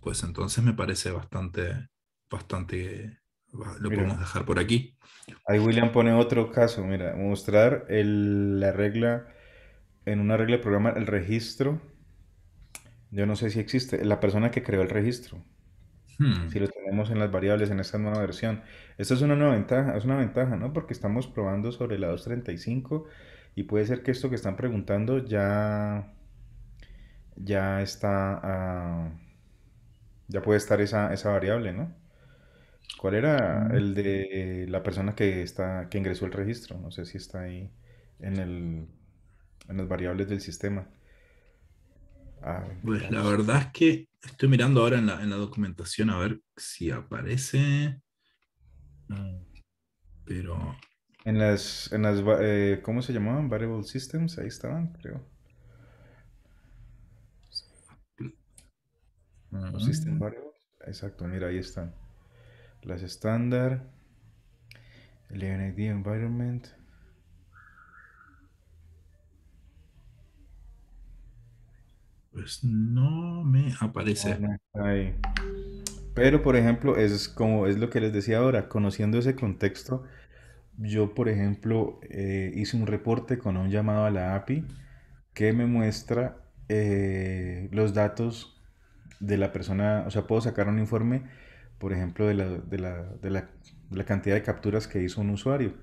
pues entonces me parece bastante, bastante, lo podemos dejar por aquí. Ahí William pone otro caso, mira, mostrar el, la regla, en una regla de programa, el registro, yo no sé si existe, la persona que creó el registro. Hmm. si lo tenemos en las variables en esta nueva versión. Esto es una nueva ventaja, es una ventaja, ¿no? Porque estamos probando sobre la 235 y puede ser que esto que están preguntando ya, ya está, ah, ya puede estar esa, variable, ¿no? ¿Cuál era mm. el de la persona que está, que ingresó el registro? No sé si está ahí en el, en las variables del sistema. Ah, pues la verdad es que Estoy mirando ahora en la, en la documentación a ver si aparece. Pero. En las. En las eh, ¿Cómo se llamaban? Variable Systems. Ahí estaban, creo. Mm. Variables. Exacto, mira, ahí están. Las estándar. El Environment. Pues, no me aparece. Pero, por ejemplo, es como es lo que les decía ahora, conociendo ese contexto, yo, por ejemplo, eh, hice un reporte con un llamado a la API que me muestra eh, los datos de la persona, o sea, puedo sacar un informe, por ejemplo, de la cantidad de capturas que hizo un usuario.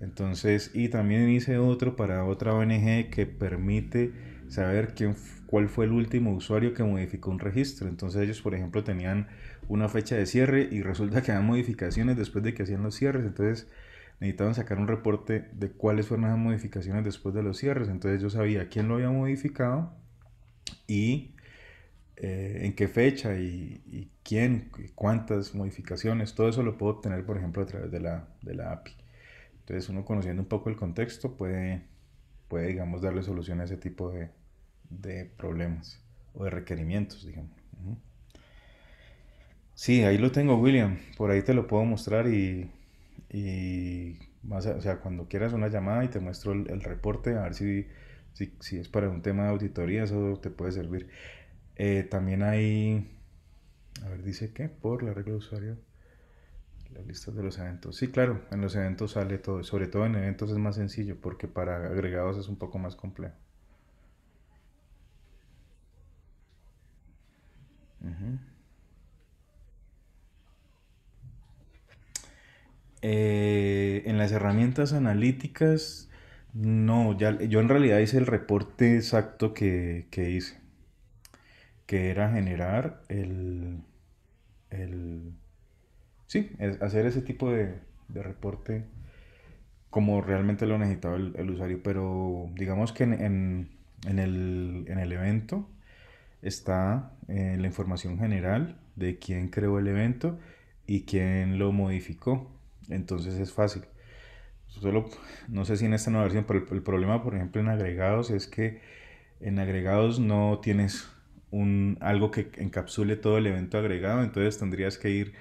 Entonces, y también hice otro para otra ONG que permite saber quién, cuál fue el último usuario que modificó un registro. Entonces ellos, por ejemplo, tenían una fecha de cierre y resulta que había modificaciones después de que hacían los cierres. Entonces necesitaban sacar un reporte de cuáles fueron las modificaciones después de los cierres. Entonces yo sabía quién lo había modificado y eh, en qué fecha y, quién, cuántas modificaciones. Todo eso lo puedo obtener, por ejemplo, a través de la, de la API. Entonces uno conociendo un poco el contexto puede, puede digamos, darle solución a ese tipo de, de problemas o de requerimientos, digamos. Sí, ahí lo tengo, William. Por ahí te lo puedo mostrar y, más, o sea, cuando quieras una llamada y te muestro el, reporte, a ver si, es para un tema de auditoría, eso te puede servir. Eh, también hay, a ver, dice que por la regla de usuario, la lista de los eventos. Sí, claro, en los eventos sale todo, sobre todo en eventos es más sencillo porque para agregados es un poco más complejo. Eh, en las herramientas analíticas, no, ya, yo en realidad hice el reporte exacto que, hice, que era generar el, sí, hacer ese tipo de, reporte como realmente lo necesitaba el, usuario, pero digamos que en, el, en el evento, está eh, la información general de quién creó el evento y quién lo modificó. Entonces es fácil. Solo, no sé si en esta nueva versión, pero el, el problema, por ejemplo, en agregados es que en agregados no tienes un, algo que encapsule todo el evento agregado, entonces tendrías que ir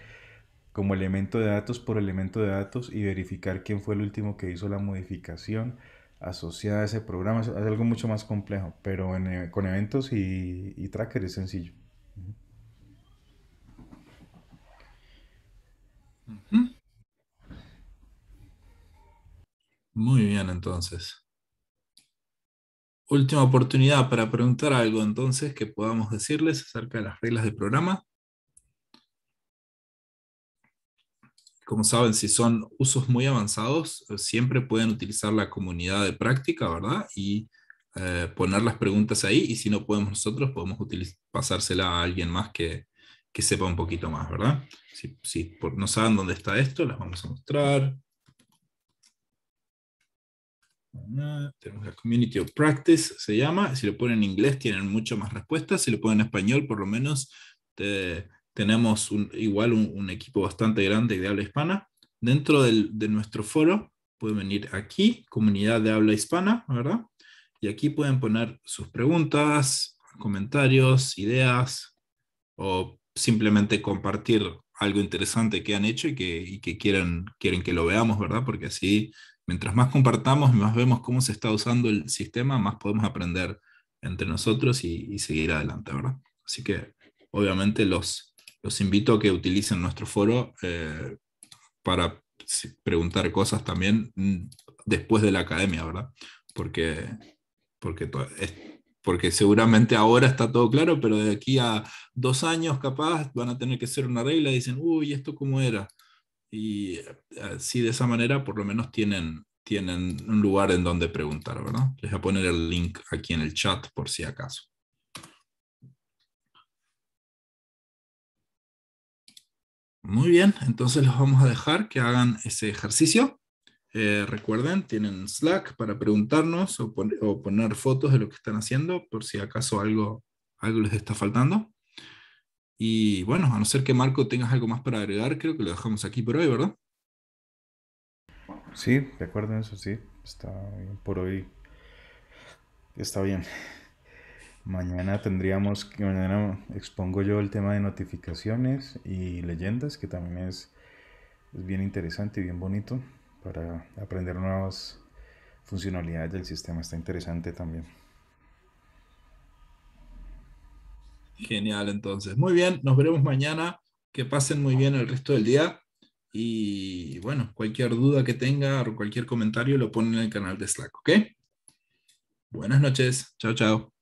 como elemento de datos por elemento de datos y verificar quién fue el último que hizo la modificación asociada a ese programa. Es, algo mucho más complejo, pero e, con eventos y, y tracker es sencillo. Muy bien, entonces. Última oportunidad para preguntar algo entonces que podamos decirles acerca de las reglas del programa. como saben, si son usos muy avanzados, eh, siempre pueden utilizar la comunidad de práctica, ¿verdad? Y eh, poner las preguntas ahí y si no podemos nosotros, podemos pasársela a alguien más que, que sepa un poquito más, ¿verdad? Si, no saben dónde está esto, las vamos a mostrar. Tenemos la Community of Practice, se llama. Si lo ponen en inglés, tienen mucho más respuestas. Si lo ponen en español, por lo menos tenemos un, igual un, equipo bastante grande de habla hispana. Dentro de nuestro foro pueden venir aquí, comunidad de habla hispana, ¿verdad? Y aquí pueden poner sus preguntas, comentarios, ideas o simplemente compartir algo interesante que han hecho y que, quieren que lo veamos, ¿verdad? Porque así, mientras más compartamos, y más vemos cómo se está usando el sistema, más podemos aprender entre nosotros y seguir adelante, ¿verdad? Así que, obviamente, los, los invito a que utilicen nuestro foro eh, para preguntar cosas también mm, después de la academia, ¿verdad? Porque, porque, porque seguramente ahora está todo claro, pero de aquí a dos años capaz van a tener que hacer una regla y dicen, uy, ¿esto cómo era? Y eh, así de esa manera por lo menos tienen, tienen un lugar en donde preguntar, ¿verdad? Les voy a poner el link aquí en el chat por si acaso. Muy bien, entonces los vamos a dejar que hagan ese ejercicio. Eh, recuerden, tienen Slack para preguntarnos o, poner fotos de lo que están haciendo por si acaso algo, algo les está faltando. Y bueno, a no ser que Marco tengas algo más para agregar, creo que lo dejamos aquí por hoy, ¿verdad? Sí, de acuerdo, eso, sí. Está bien por hoy. Está bien. Mañana tendríamos, que mañana expongo yo el tema de notificaciones y leyendas, que también es, es bien interesante y bien bonito para aprender nuevas funcionalidades del sistema. Está interesante también. Genial, entonces. Muy bien, nos veremos mañana. Que pasen muy bien el resto del día. Y bueno, cualquier duda que tenga o cualquier comentario lo ponen en el canal de Slack, ¿ok? Buenas noches. Chao, chao.